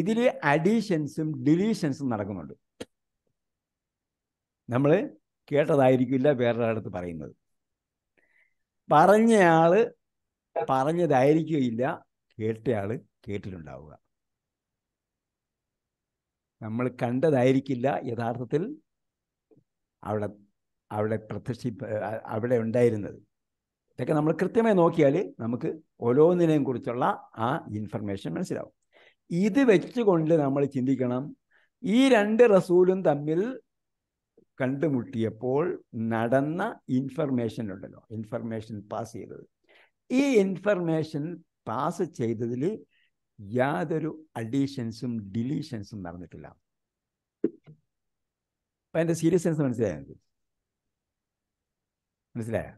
ഇതിൽ അഡീഷൻസും ഡിലീഷൻസും നടക്കുന്നുണ്ട് നമ്മൾ കേട്ടതായിരിക്കില്ല വേറൊരാളുടെ പറയുന്നത് പറഞ്ഞയാള് പറഞ്ഞതായിരിക്കുകയില്ല കേട്ടയാൾ കേട്ടിട്ടുണ്ടാവുക നമ്മൾ കണ്ടതായിരിക്കില്ല യഥാർത്ഥത്തിൽ അവിടെ അവിടെ പ്രത്യക്ഷി അവിടെ ഉണ്ടായിരുന്നത് ഇതൊക്കെ നമ്മൾ കൃത്യമായി നോക്കിയാൽ നമുക്ക് ഓരോന്നിനെയും കുറിച്ചുള്ള ആ ഇൻഫർമേഷൻ മനസ്സിലാവും ഇത് വെച്ചുകൊണ്ട് നമ്മൾ ചിന്തിക്കണം ഈ രണ്ട് റസൂലും തമ്മിൽ കണ്ടുമുട്ടിയപ്പോൾ നടന്ന ഇൻഫർമേഷൻ ഉണ്ടല്ലോ ഇൻഫർമേഷൻ പാസ് ചെയ്തത് ഈ ഇൻഫർമേഷൻ പാസ് ചെയ്തതിൽ യാതൊരു അഡീഷൻസും ഡിലീഷൻസും നടന്നിട്ടില്ല അപ്പം അതിൻ്റെ സീരിയസ്നെസ് മനസ്സിലായത് മനസ്സിലായ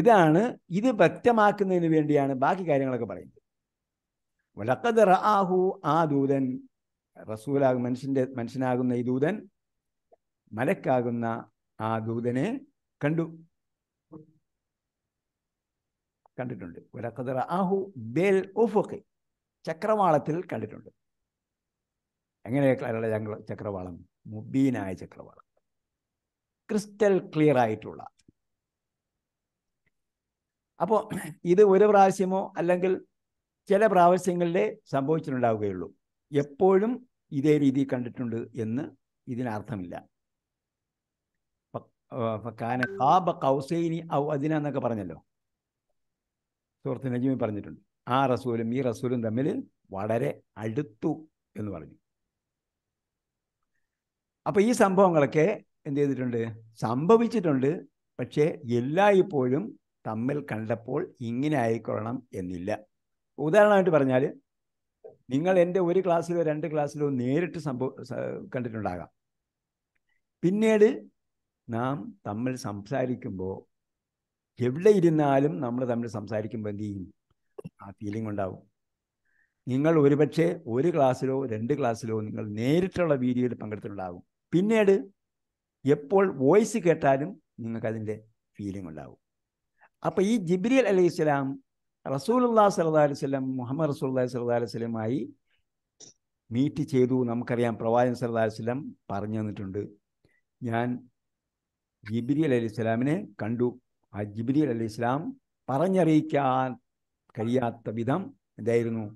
ഇതാണ് ഇത് വ്യക്തമാക്കുന്നതിന് വേണ്ടിയാണ് ബാക്കി കാര്യങ്ങളൊക്കെ പറയുന്നത് വലക്കത് റാഹു ആ ദൂതൻ റസൂലാകും മനുഷ്യൻ്റെ മനുഷ്യനാകുന്ന ഈ ദൂതൻ മലക്കാകുന്ന ആ ദൂതനെ കണ്ടു കണ്ടിട്ടുണ്ട് വലക്കത് റാഹു ബേൽ ഉഫുഖ് ചക്രവാളത്തിൽ കണ്ടിട്ടുണ്ട് എങ്ങനെയൊക്കെയുള്ള ചക്രവാളം മുബീനായ ചക്രവാളം ക്രിസ്റ്റൽ ക്ലിയർ ആയിട്ടുള്ള അപ്പോൾ ഇത് ഒരു പ്രാവശ്യമോ അല്ലെങ്കിൽ ചില പ്രാവശ്യങ്ങളിലെ സംഭവിച്ചിട്ടുണ്ടാവുകയുള്ളൂ എപ്പോഴും ഇതേ രീതി കണ്ടിട്ടുണ്ട് എന്ന് ഇതിനർത്ഥമില്ല കാന ഔ എന്നൊക്കെ പറഞ്ഞല്ലോ സുഹൃത്ത് നജീമി പറഞ്ഞിട്ടുണ്ട് ആ റസൂലും ഈ റസൂലും തമ്മിൽ വളരെ അടുത്തു എന്ന് പറഞ്ഞു അപ്പോൾ ഈ സംഭവങ്ങളൊക്കെ എന്ത് ചെയ്തിട്ടുണ്ട് സംഭവിച്ചിട്ടുണ്ട് പക്ഷേ എല്ലായ്പ്പോഴും തമ്മിൽ കണ്ടപ്പോൾ ഇങ്ങനെ ആയിക്കൊള്ളണം എന്നില്ല ഉദാഹരണമായിട്ട് പറഞ്ഞാൽ നിങ്ങൾ എൻ്റെ ഒരു ക്ലാസ്സിലോ രണ്ട് ക്ലാസ്സിലോ നേരിട്ട് സംഭവ കണ്ടിട്ടുണ്ടാകാം പിന്നീട് നാം തമ്മിൽ സംസാരിക്കുമ്പോൾ എവിടെ ഇരുന്നാലും നമ്മൾ തമ്മിൽ സംസാരിക്കുമ്പോൾ എന്ത് ചെയ്യും ആ ഫീലിംഗ് ഉണ്ടാവും നിങ്ങൾ ഒരുപക്ഷെ ഒരു ക്ലാസ്സിലോ രണ്ട് ക്ലാസ്സിലോ നിങ്ങൾ നേരിട്ടുള്ള വീഡിയോയിൽ പങ്കെടുത്തിട്ടുണ്ടാകും പിന്നീട് എപ്പോൾ വോയിസ് കേട്ടാലും നിങ്ങൾക്കതിൻ്റെ ഫീലിംഗ് ഉണ്ടാവും അപ്പോൾ ഈ അൽ അലൈഹി സ്വലാം റസൂലുല്ലാ സല്ലാ സ്വലം മുഹമ്മദ് റസൂല്ലാ സല്ലാ സ്വലമായി മീറ്റ് ചെയ്തു നമുക്കറിയാം പ്രവാചകൻ സല്ലാ സ്വലം പറഞ്ഞു തന്നിട്ടുണ്ട് ഞാൻ ജിബിരി അലൈഹി സ്വലാമിനെ കണ്ടു ആ ജിബിരി അലൈഹി ഇസ്ലാം പറഞ്ഞറിയിക്കാൻ കഴിയാത്ത വിധം വലിപ്പമുള്ള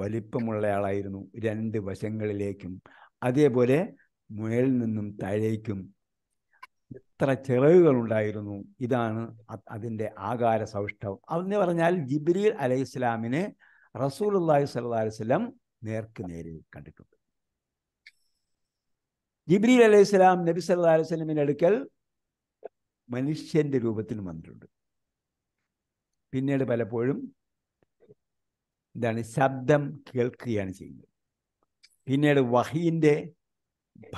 വലിപ്പമുള്ളയാളായിരുന്നു രണ്ട് വശങ്ങളിലേക്കും അതേപോലെ മുകളിൽ നിന്നും താഴേക്കും എത്ര ഉണ്ടായിരുന്നു ഇതാണ് അതിൻ്റെ ആകാര സൗഷ്ടവം അതെന്ന് പറഞ്ഞാൽ ജിബ്രീൽ അലൈഹി ഇസ്ലാമിനെ റസൂൽ അള്ളാഹി സല്ലാ വസ്ലം നേർക്ക് നേരെ കണ്ടിട്ടുണ്ട് ജിബ്രീൽ അലൈഹി ഇസ്ലാം നബി സല്ലാ അലൈഹി സ്വലമിൻ്റെ അടുക്കൽ മനുഷ്യന്റെ രൂപത്തിൽ വന്നിട്ടുണ്ട് പിന്നീട് പലപ്പോഴും എന്താണ് ശബ്ദം കേൾക്കുകയാണ് ചെയ്യുന്നത് പിന്നീട് വഹീൻ്റെ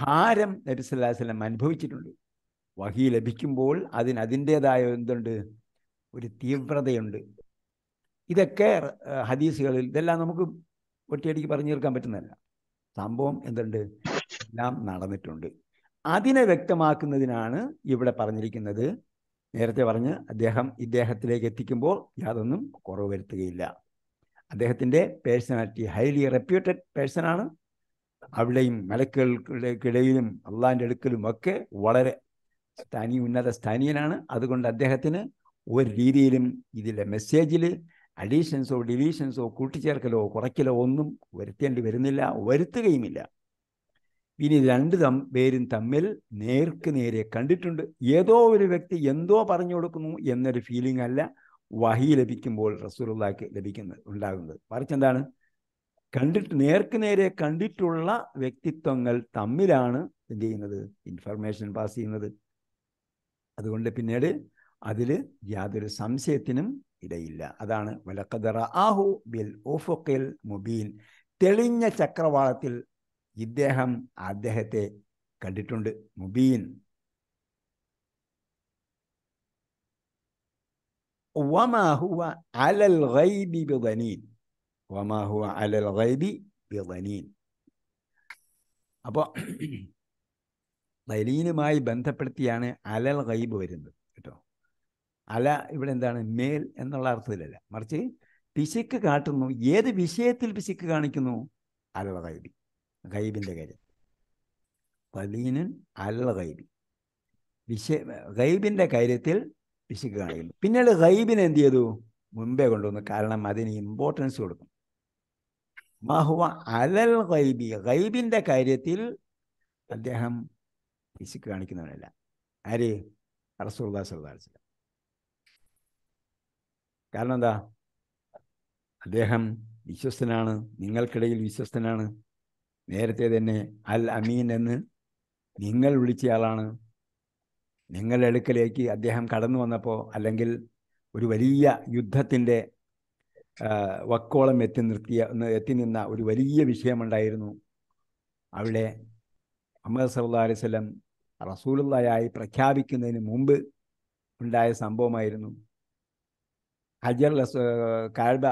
ഭാരം നബി സല്ലാ അനുഭവിച്ചിട്ടുണ്ട് വഹി ലഭിക്കുമ്പോൾ അതിന് അതിൻ്റേതായ എന്തുണ്ട് ഒരു തീവ്രതയുണ്ട് ഇതൊക്കെ ഹദീസുകളിൽ ഇതെല്ലാം നമുക്ക് ഒറ്റയടിക്ക് പറഞ്ഞു തീർക്കാൻ പറ്റുന്നതല്ല സംഭവം എന്തുണ്ട് എല്ലാം നടന്നിട്ടുണ്ട് അതിനെ വ്യക്തമാക്കുന്നതിനാണ് ഇവിടെ പറഞ്ഞിരിക്കുന്നത് നേരത്തെ പറഞ്ഞ് അദ്ദേഹം ഇദ്ദേഹത്തിലേക്ക് എത്തിക്കുമ്പോൾ യാതൊന്നും കുറവ് വരുത്തുകയില്ല അദ്ദേഹത്തിൻ്റെ പേഴ്സണാലിറ്റി ഹൈലി റെപ്യൂട്ടഡ് പേഴ്സണാണ് അവിടെയും മലക്കുകൾക്കിടയിലും അള്ളാൻ്റെ അടുക്കലും ഒക്കെ വളരെ സ്ഥാനി ഉന്നത സ്ഥാനീയനാണ് അതുകൊണ്ട് അദ്ദേഹത്തിന് ഒരു രീതിയിലും ഇതിലെ മെസ്സേജിൽ അഡീഷൻസോ ഡിലീഷൻസോ കൂട്ടിച്ചേർക്കലോ കുറയ്ക്കലോ ഒന്നും വരുത്തേണ്ടി വരുന്നില്ല വരുത്തുകയുമില്ല ഇനി രണ്ട് തം പേരും തമ്മിൽ നേർക്ക് നേരെ കണ്ടിട്ടുണ്ട് ഏതോ ഒരു വ്യക്തി എന്തോ പറഞ്ഞു കൊടുക്കുന്നു എന്നൊരു ഫീലിംഗ് അല്ല വഹി ലഭിക്കുമ്പോൾ റസൂലുള്ളാഹിക്ക് ലഭിക്കുന്നത് ഉണ്ടാകുന്നത് എന്താണ് കണ്ടിട്ട് നേർക്ക് നേരെ കണ്ടിട്ടുള്ള വ്യക്തിത്വങ്ങൾ തമ്മിലാണ് എന്ത് ചെയ്യുന്നത് ഇൻഫർമേഷൻ പാസ് ചെയ്യുന്നത് അതുകൊണ്ട് പിന്നീട് അതിൽ യാതൊരു സംശയത്തിനും ഇടയില്ല അതാണ് വലക്കദറ ആഹു ബിൽ ഓഫുക്കിൽ മുബീൻ തെളിഞ്ഞ ചക്രവാളത്തിൽ ഇദ്ദേഹം അദ്ദേഹത്തെ കണ്ടിട്ടുണ്ട് മുബീൻ അപ്പോ അലൽ ഗൈബി അലൽ ഗൈബി അപ്പോൾ ദലീലുമായി ബന്ധപ്പെടുത്തിയാണ് അലൽ ഗൈബ് വരുന്നത് കേട്ടോ അല ഇവിടെ എന്താണ് മേൽ എന്നുള്ള അർത്ഥത്തിലല്ല മറിച്ച് പിശുക്ക് കാട്ടുന്നു ഏത് വിഷയത്തിൽ പിശുക്ക് കാണിക്കുന്നു അലൽ ഗൈബി ഗൈബിൻ്റെ കാര്യം പലീനൻ അലൽ ഗൈബി വിഷയ ഗൈബിൻ്റെ കാര്യത്തിൽ പിശുക്ക് കാണിക്കുന്നു പിന്നീട് ഗൈബിന് എന്ത് ചെയ്തു മുമ്പേ കൊണ്ടുവന്നു കാരണം അതിന് ഇമ്പോർട്ടൻസ് കൊടുക്കും മാഹുവ അലൽ ഗൈബി ഗൈബിൻ്റെ കാര്യത്തിൽ അദ്ദേഹം ഈശയ്ക്ക് കാണിക്കുന്നവനല്ല ആര് അറസുള്ള സർദാർസില്ല കാരണം എന്താ അദ്ദേഹം വിശ്വസ്തനാണ് നിങ്ങൾക്കിടയിൽ വിശ്വസ്തനാണ് നേരത്തെ തന്നെ അൽ അമീൻ എന്ന് നിങ്ങൾ വിളിച്ചയാളാണ് നിങ്ങളുടെ അടുക്കലേക്ക് അദ്ദേഹം കടന്നു വന്നപ്പോൾ അല്ലെങ്കിൽ ഒരു വലിയ യുദ്ധത്തിൻ്റെ വക്കോളം എത്തി നിർത്തിയ എത്തി നിന്ന ഒരു വലിയ വിഷയമുണ്ടായിരുന്നു അവിടെ മുഹമ്മദ് അലൈഹി അലൈവല്ലം റസൂലുള്ളയായി പ്രഖ്യാപിക്കുന്നതിന് മുമ്പ് ഉണ്ടായ സംഭവമായിരുന്നു ഹജർ കാഴ്ബ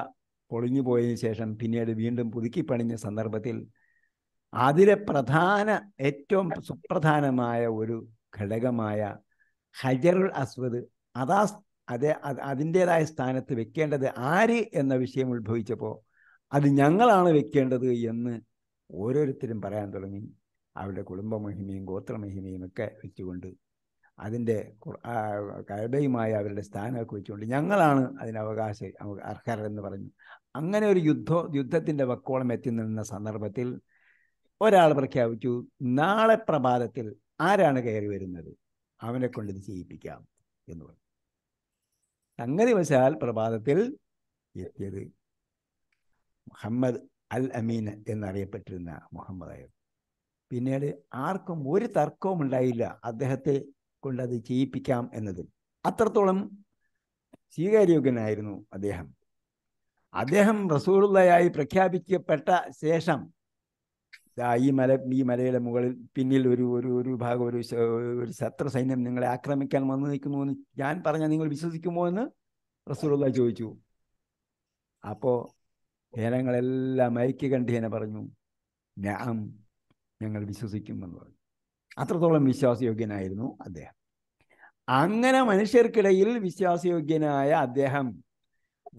പൊളിഞ്ഞു പോയതിനു ശേഷം പിന്നീട് വീണ്ടും പുതുക്കി പണിഞ്ഞ സന്ദർഭത്തിൽ അതിലെ പ്രധാന ഏറ്റവും സുപ്രധാനമായ ഒരു ഘടകമായ ഹജറുൽ അസ്വദ് അതാ അതേ അതിൻ്റേതായ സ്ഥാനത്ത് വെക്കേണ്ടത് ആര് എന്ന വിഷയം ഉത്ഭവിച്ചപ്പോൾ അത് ഞങ്ങളാണ് വെക്കേണ്ടത് എന്ന് ഓരോരുത്തരും പറയാൻ തുടങ്ങി അവരുടെ കുടുംബമഹിമയും ഗോത്രമഹിമയും ഒക്കെ വെച്ചുകൊണ്ട് അതിൻ്റെ കഴബയുമായ അവരുടെ സ്ഥാനമൊക്കെ വെച്ചുകൊണ്ട് ഞങ്ങളാണ് അതിനവകാശ അർഹരെന്ന് എന്ന് പറഞ്ഞു അങ്ങനെ ഒരു യുദ്ധ യുദ്ധത്തിൻ്റെ വക്കോളം എത്തി നിന്ന സന്ദർഭത്തിൽ ഒരാൾ പ്രഖ്യാപിച്ചു നാളെ പ്രഭാതത്തിൽ ആരാണ് കയറി വരുന്നത് അവനെ കൊണ്ട് ഇത് ചെയ്യിപ്പിക്കാം എന്ന് പറഞ്ഞു സംഗതി വശാൽ പ്രഭാതത്തിൽ എത്തിയത് മുഹമ്മദ് അൽ അമീൻ എന്നറിയപ്പെട്ടിരുന്ന മുഹമ്മദ് ആയിരുന്നു പിന്നീട് ആർക്കും ഒരു തർക്കവും ഉണ്ടായില്ല അദ്ദേഹത്തെ കൊണ്ടത് ചെയ്യിപ്പിക്കാം എന്നതിൽ അത്രത്തോളം സ്വീകാര്യോഗ്യനായിരുന്നു അദ്ദേഹം അദ്ദേഹം റസൂറുള്ളയായി പ്രഖ്യാപിക്കപ്പെട്ട ശേഷം ഈ മല ഈ മലയുടെ മുകളിൽ പിന്നിൽ ഒരു ഒരു ഒരു ഭാഗം ഒരു ഒരു ശത്രു സൈന്യം നിങ്ങളെ ആക്രമിക്കാൻ വന്നു നിൽക്കുന്നു എന്ന് ഞാൻ പറഞ്ഞാൽ നിങ്ങൾ വിശ്വസിക്കുമോ എന്ന് റസൂറുള്ള ചോദിച്ചു അപ്പോൾ ജനങ്ങളെല്ലാം എന്നെ പറഞ്ഞു ഞാൻ ഞങ്ങൾ വിശ്വസിക്കുമെന്ന് പറഞ്ഞു അത്രത്തോളം വിശ്വാസയോഗ്യനായിരുന്നു അദ്ദേഹം അങ്ങനെ മനുഷ്യർക്കിടയിൽ വിശ്വാസയോഗ്യനായ അദ്ദേഹം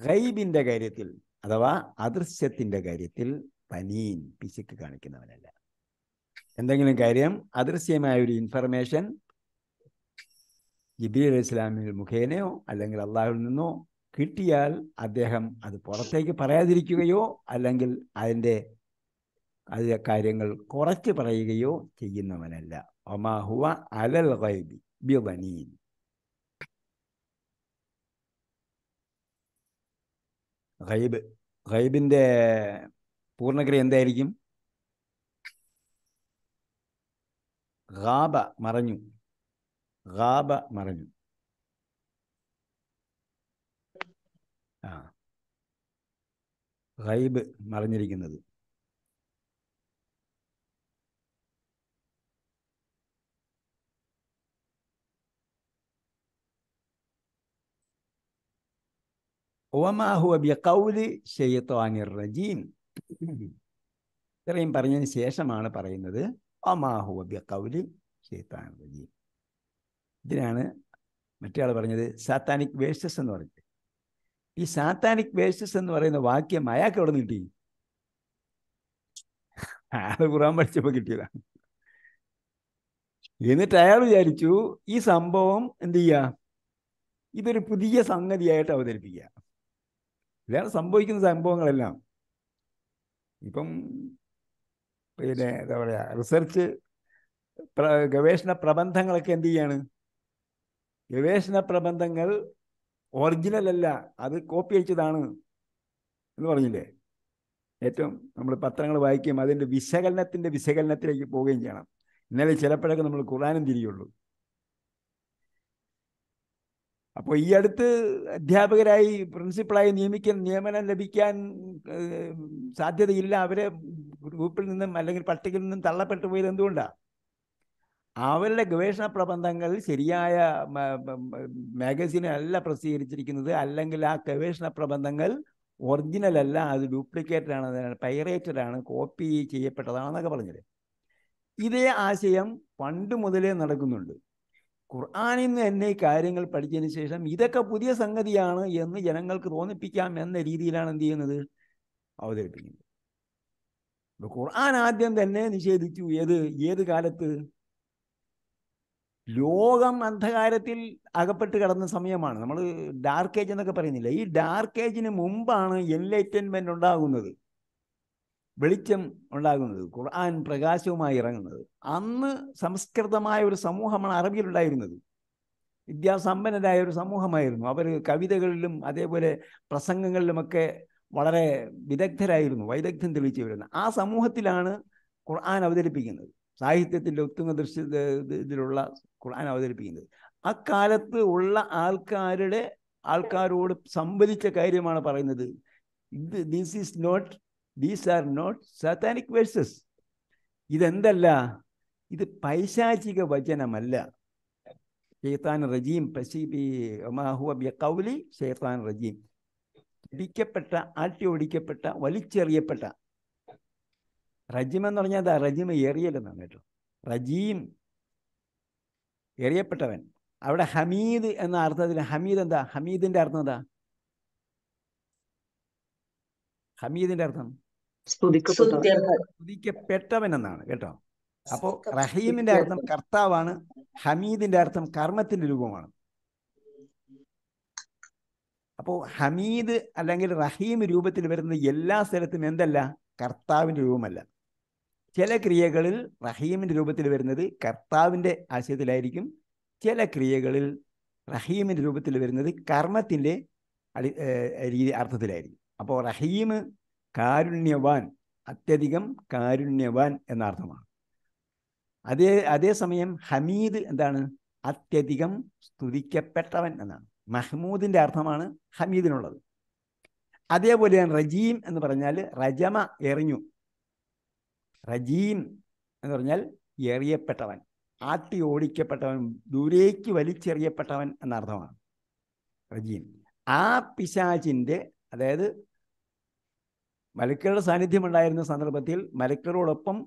ഗൈബിൻ്റെ കാര്യത്തിൽ അഥവാ അദൃശ്യത്തിൻ്റെ കാര്യത്തിൽ പനീൻ പിശുക്ക് കാണിക്കുന്നവനല്ല എന്തെങ്കിലും കാര്യം അദൃശ്യമായ ഒരു ഇൻഫർമേഷൻ ജിബി അലൈഹി ഇസ്ലാമിൽ മുഖേനയോ അല്ലെങ്കിൽ അള്ളാഹുവിൽ നിന്നോ കിട്ടിയാൽ അദ്ദേഹം അത് പുറത്തേക്ക് പറയാതിരിക്കുകയോ അല്ലെങ്കിൽ അതിൻ്റെ അത് കാര്യങ്ങൾ കുറച്ച് പറയുകയോ ചെയ്യുന്നവനല്ല ഒമാഹുവ അലൽ ഗൈബി ബിവനീൻ ഗൈബ് ഗൈബിൻ്റെ പൂർണ്ണക്രിയ എന്തായിരിക്കും ഗാബ മറഞ്ഞു ഗാബ മറഞ്ഞു ആ ഗൈബ് മറഞ്ഞിരിക്കുന്നത് ഒമാ ഹുവ ബി കൗലി ഷെയ്ത്താനിർ റജീം ഇത്രയും പറഞ്ഞതിന് ശേഷമാണ് പറയുന്നത് ഒമാ ഹുവ ബി കൗലി റജീം ഇതിനാണ് മറ്റേ പറഞ്ഞത് സാത്താനിക് വേഴ്സസ് എന്ന് പറഞ്ഞത് ഈ സാത്താനിക് വേഴ്സസ് എന്ന് പറയുന്ന വാക്യം അയാൾക്ക് എവിടെ നിന്ന് കിട്ടി അയാൾ ഖുറാൻ പഠിച്ചപ്പോൾ കിട്ടിയതാണ് എന്നിട്ട് അയാൾ വിചാരിച്ചു ഈ സംഭവം എന്ത് ചെയ്യുക ഇതൊരു പുതിയ സംഗതിയായിട്ട് അവതരിപ്പിക്കുക ഇതാണ് സംഭവിക്കുന്ന സംഭവങ്ങളെല്ലാം ഇപ്പം പിന്നെ എന്താ പറയുക റിസർച്ച് ഗവേഷണ പ്രബന്ധങ്ങളൊക്കെ എന്ത് ചെയ്യാണ് ഗവേഷണ പ്രബന്ധങ്ങൾ ഒറിജിനൽ അല്ല അത് കോപ്പി അയച്ചതാണ് എന്ന് പറഞ്ഞില്ലേ ഏറ്റവും നമ്മൾ പത്രങ്ങൾ വായിക്കുകയും അതിൻ്റെ വിശകലനത്തിൻ്റെ വിശകലനത്തിലേക്ക് പോവുകയും ചെയ്യണം ഇന്നലെ ചിലപ്പോഴൊക്കെ നമ്മൾ ഖുറാനും തിരിയുള്ളൂ അപ്പോൾ ഈ അടുത്ത് അധ്യാപകരായി പ്രിൻസിപ്പളായി നിയമിക്കാൻ നിയമനം ലഭിക്കാൻ സാധ്യതയില്ല അവരെ ഗ്രൂപ്പിൽ നിന്നും അല്ലെങ്കിൽ പട്ടികയിൽ നിന്നും തള്ളപ്പെട്ടു പോയത് എന്തുകൊണ്ടാണ് അവരുടെ ഗവേഷണ പ്രബന്ധങ്ങൾ ശരിയായ മാഗസീനല്ല പ്രസിദ്ധീകരിച്ചിരിക്കുന്നത് അല്ലെങ്കിൽ ആ ഗവേഷണ പ്രബന്ധങ്ങൾ ഒറിജിനൽ അല്ല അത് ഡ്യൂപ്ലിക്കേറ്റഡ് ആണ് പൈറേറ്റഡ് ആണ് കോപ്പി ചെയ്യപ്പെട്ടതാണെന്നൊക്കെ പറഞ്ഞത് ഇതേ ആശയം പണ്ട് മുതലേ നടക്കുന്നുണ്ട് ഖുർആാനിൽ നിന്ന് തന്നെ കാര്യങ്ങൾ പഠിച്ചതിന് ശേഷം ഇതൊക്കെ പുതിയ സംഗതിയാണ് എന്ന് ജനങ്ങൾക്ക് തോന്നിപ്പിക്കാം എന്ന രീതിയിലാണ് എന്ത് ചെയ്യുന്നത് അവതരിപ്പിക്കുന്നത് ഖുർആൻ ആദ്യം തന്നെ നിഷേധിച്ചു ഏത് ഏത് കാലത്ത് ലോകം അന്ധകാരത്തിൽ അകപ്പെട്ട് കിടന്ന സമയമാണ് നമ്മൾ ഡാർക്ക് ഏജ് എന്നൊക്കെ പറയുന്നില്ല ഈ ഡാർക്ക് ഏജിന് മുമ്പാണ് എൻലൈറ്റൻമെന്റ് ഉണ്ടാകുന്നത് വെളിച്ചം ഉണ്ടാകുന്നത് ഖുർആൻ പ്രകാശവുമായി ഇറങ്ങുന്നത് അന്ന് സംസ്കൃതമായ ഒരു സമൂഹമാണ് അറബിയിലുണ്ടായിരുന്നത് വിദ്യാസമ്പന്നരായ ഒരു സമൂഹമായിരുന്നു അവർ കവിതകളിലും അതേപോലെ പ്രസംഗങ്ങളിലുമൊക്കെ വളരെ വിദഗ്ധരായിരുന്നു വൈദഗ്ധ്യം തെളിയിച്ചവരുന്നു ആ സമൂഹത്തിലാണ് ഖുർആൻ അവതരിപ്പിക്കുന്നത് സാഹിത്യത്തിൻ്റെ ഒത്തുങ്ങ ദൃശ്യ ഇതിലുള്ള ഖുർആൻ അവതരിപ്പിക്കുന്നത് അക്കാലത്ത് ഉള്ള ആൾക്കാരുടെ ആൾക്കാരോട് സംവദിച്ച കാര്യമാണ് പറയുന്നത് ഇത് this is not these are not satanic verses ഇതെന്തല്ല ഇത് പൈശാചിക വചനമല്ല ഷെയ്ത്താൻ റജീം പസീബി മാഹുവ ഷെയ്ത്താൻ റജീം പിടിക്കപ്പെട്ട ആട്ടി ഒടിക്കപ്പെട്ട വലിച്ചെറിയപ്പെട്ട റജീം എന്ന് പറഞ്ഞാൽ അതാ റജീം എറിയലെന്നാണ് കേട്ടോ റജീം എറിയപ്പെട്ടവൻ അവിടെ ഹമീദ് എന്ന അർത്ഥത്തിൽ ഹമീദ് എന്താ ഹമീദിൻ്റെ അർത്ഥം എന്താ ഹമീദിന്റെ അർത്ഥം സ്തുതിക്കപ്പെട്ടവൻ എന്നാണ് കേട്ടോ അപ്പോ റഹീമിന്റെ അർത്ഥം കർത്താവാണ് ഹമീദിന്റെ അർത്ഥം കർമ്മത്തിന്റെ രൂപമാണ് അപ്പോ ഹമീദ് അല്ലെങ്കിൽ റഹീം രൂപത്തിൽ വരുന്ന എല്ലാ സ്ഥലത്തും എന്തല്ല കർത്താവിന്റെ രൂപമല്ല ചില ക്രിയകളിൽ റഹീമിന്റെ രൂപത്തിൽ വരുന്നത് കർത്താവിന്റെ ആശയത്തിലായിരിക്കും ചില ക്രിയകളിൽ റഹീമിന്റെ രൂപത്തിൽ വരുന്നത് കർമ്മത്തിന്റെ അടി രീതി അർത്ഥത്തിലായിരിക്കും അപ്പോൾ റഹീം കാരുണ്യവാൻ അത്യധികം കാരുണ്യവാൻ എന്നർത്ഥമാണ് അതേ അതേസമയം ഹമീദ് എന്താണ് അത്യധികം സ്തുതിക്കപ്പെട്ടവൻ എന്നാണ് മഹ്മൂദിൻ്റെ അർത്ഥമാണ് ഹമീദിനുള്ളത് ഞാൻ റജീം എന്ന് പറഞ്ഞാൽ റജമ എറിഞ്ഞു റജീം എന്ന് പറഞ്ഞാൽ എറിയപ്പെട്ടവൻ ആട്ടി ഓടിക്കപ്പെട്ടവൻ ദൂരേക്ക് വലിച്ചെറിയപ്പെട്ടവൻ എന്നർത്ഥമാണ് റജീം ആ പിശാചിൻ്റെ അതായത് സാന്നിധ്യം സാന്നിധ്യമുണ്ടായിരുന്ന സന്ദർഭത്തിൽ മലക്കറോടൊപ്പം